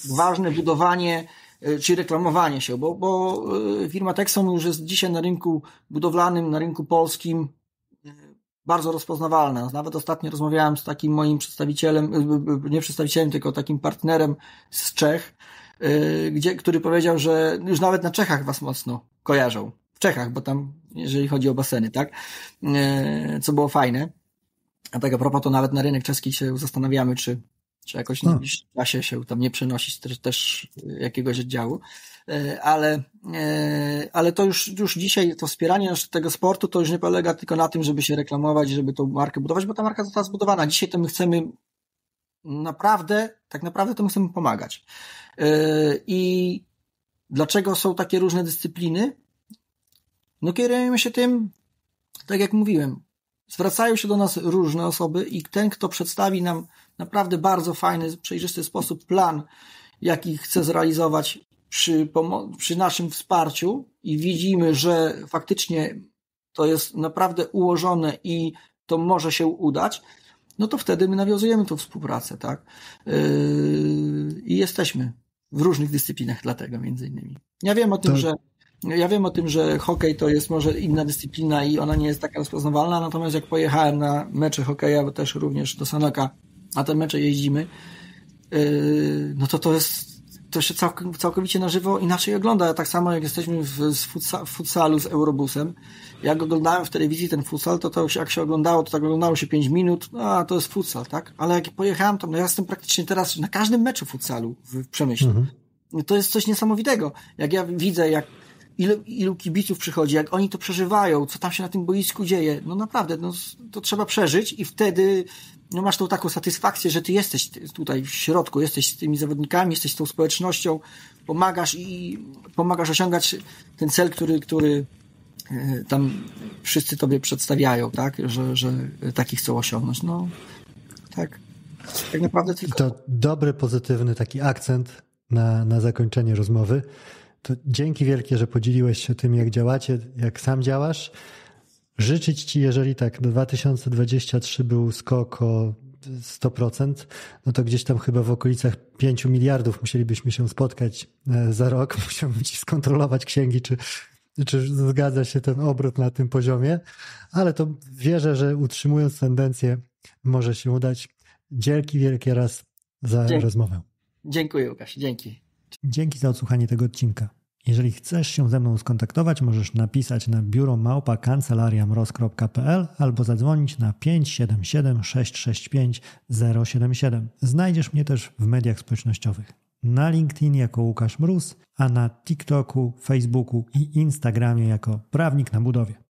ważne budowanie E, czy reklamowanie się, bo, bo e, firma Texon już jest dzisiaj na rynku budowlanym, na rynku polskim e, bardzo rozpoznawalna. Nawet ostatnio rozmawiałem z takim moim przedstawicielem, nie przedstawicielem, tylko takim partnerem z Czech, gdzie, który powiedział, że już nawet na Czechach was mocno kojarzą. W Czechach, bo tam, jeżeli chodzi o baseny, tak? Co było fajne. A tak a propos, to nawet na rynek czeski się zastanawiamy, czy czy jakoś hmm. w najbliższym czasie się tam nie przenosić też, też jakiegoś oddziału. E, ale, e, ale to już, już dzisiaj to wspieranie tego sportu to już nie polega tylko na tym, żeby się reklamować, żeby tą markę budować, bo ta marka została zbudowana. Dzisiaj to my chcemy naprawdę, tak naprawdę to my chcemy pomagać. E, I dlaczego są takie różne dyscypliny? No kierujemy się tym, tak jak mówiłem, Zwracają się do nas różne osoby i ten, kto przedstawi nam naprawdę bardzo fajny, przejrzysty sposób plan, jaki chce zrealizować przy, przy naszym wsparciu i widzimy, że faktycznie to jest naprawdę ułożone i to może się udać, no to wtedy my nawiązujemy tą współpracę, tak? Yy, I jesteśmy w różnych dyscyplinach, dlatego między innymi. Ja wiem o tym, tak. że ja wiem o tym, że hokej to jest może inna dyscyplina i ona nie jest taka rozpoznawalna, natomiast jak pojechałem na mecze hokeja, bo też również do Sanoka, a te mecze jeździmy, yy, no to to jest to się całkowicie na żywo inaczej ogląda. Tak samo jak jesteśmy w, w futsalu z Eurobusem. Jak oglądałem w telewizji ten futsal, to, to jak się oglądało, to tak oglądało się 5 minut, no, a to jest futsal, tak? Ale jak pojechałem tam, no ja jestem praktycznie teraz na każdym meczu futsalu w Przemyślu. Mhm. To jest coś niesamowitego. Jak ja widzę, jak ilu, ilu kibiców przychodzi, jak oni to przeżywają, co tam się na tym boisku dzieje. No naprawdę, no, to trzeba przeżyć i wtedy no, masz tą taką satysfakcję, że ty jesteś tutaj w środku, jesteś z tymi zawodnikami, jesteś z tą społecznością, pomagasz i pomagasz osiągać ten cel, który, który e, tam wszyscy tobie przedstawiają, tak? Że, że taki chcą osiągnąć. No, tak. Tak naprawdę tylko. I to dobry, pozytywny taki akcent na, na zakończenie rozmowy. To dzięki wielkie, że podzieliłeś się tym, jak działacie, jak sam działasz. Życzyć Ci, jeżeli tak 2023 był skok o 100%, no to gdzieś tam chyba w okolicach 5 miliardów musielibyśmy się spotkać e, za rok. Musiałbym Ci skontrolować księgi, czy, czy zgadza się ten obrót na tym poziomie, ale to wierzę, że utrzymując tendencję może się udać. Dzięki wielkie raz za rozmowę. Dziękuję Łukasz, dzięki. Dzięki za odsłuchanie tego odcinka. Jeżeli chcesz się ze mną skontaktować, możesz napisać na biuro małpa mroz.pl, albo zadzwonić na 577 665 077. Znajdziesz mnie też w mediach społecznościowych. Na LinkedIn jako Łukasz Mróz, a na TikToku, Facebooku i Instagramie jako Prawnik na Budowie.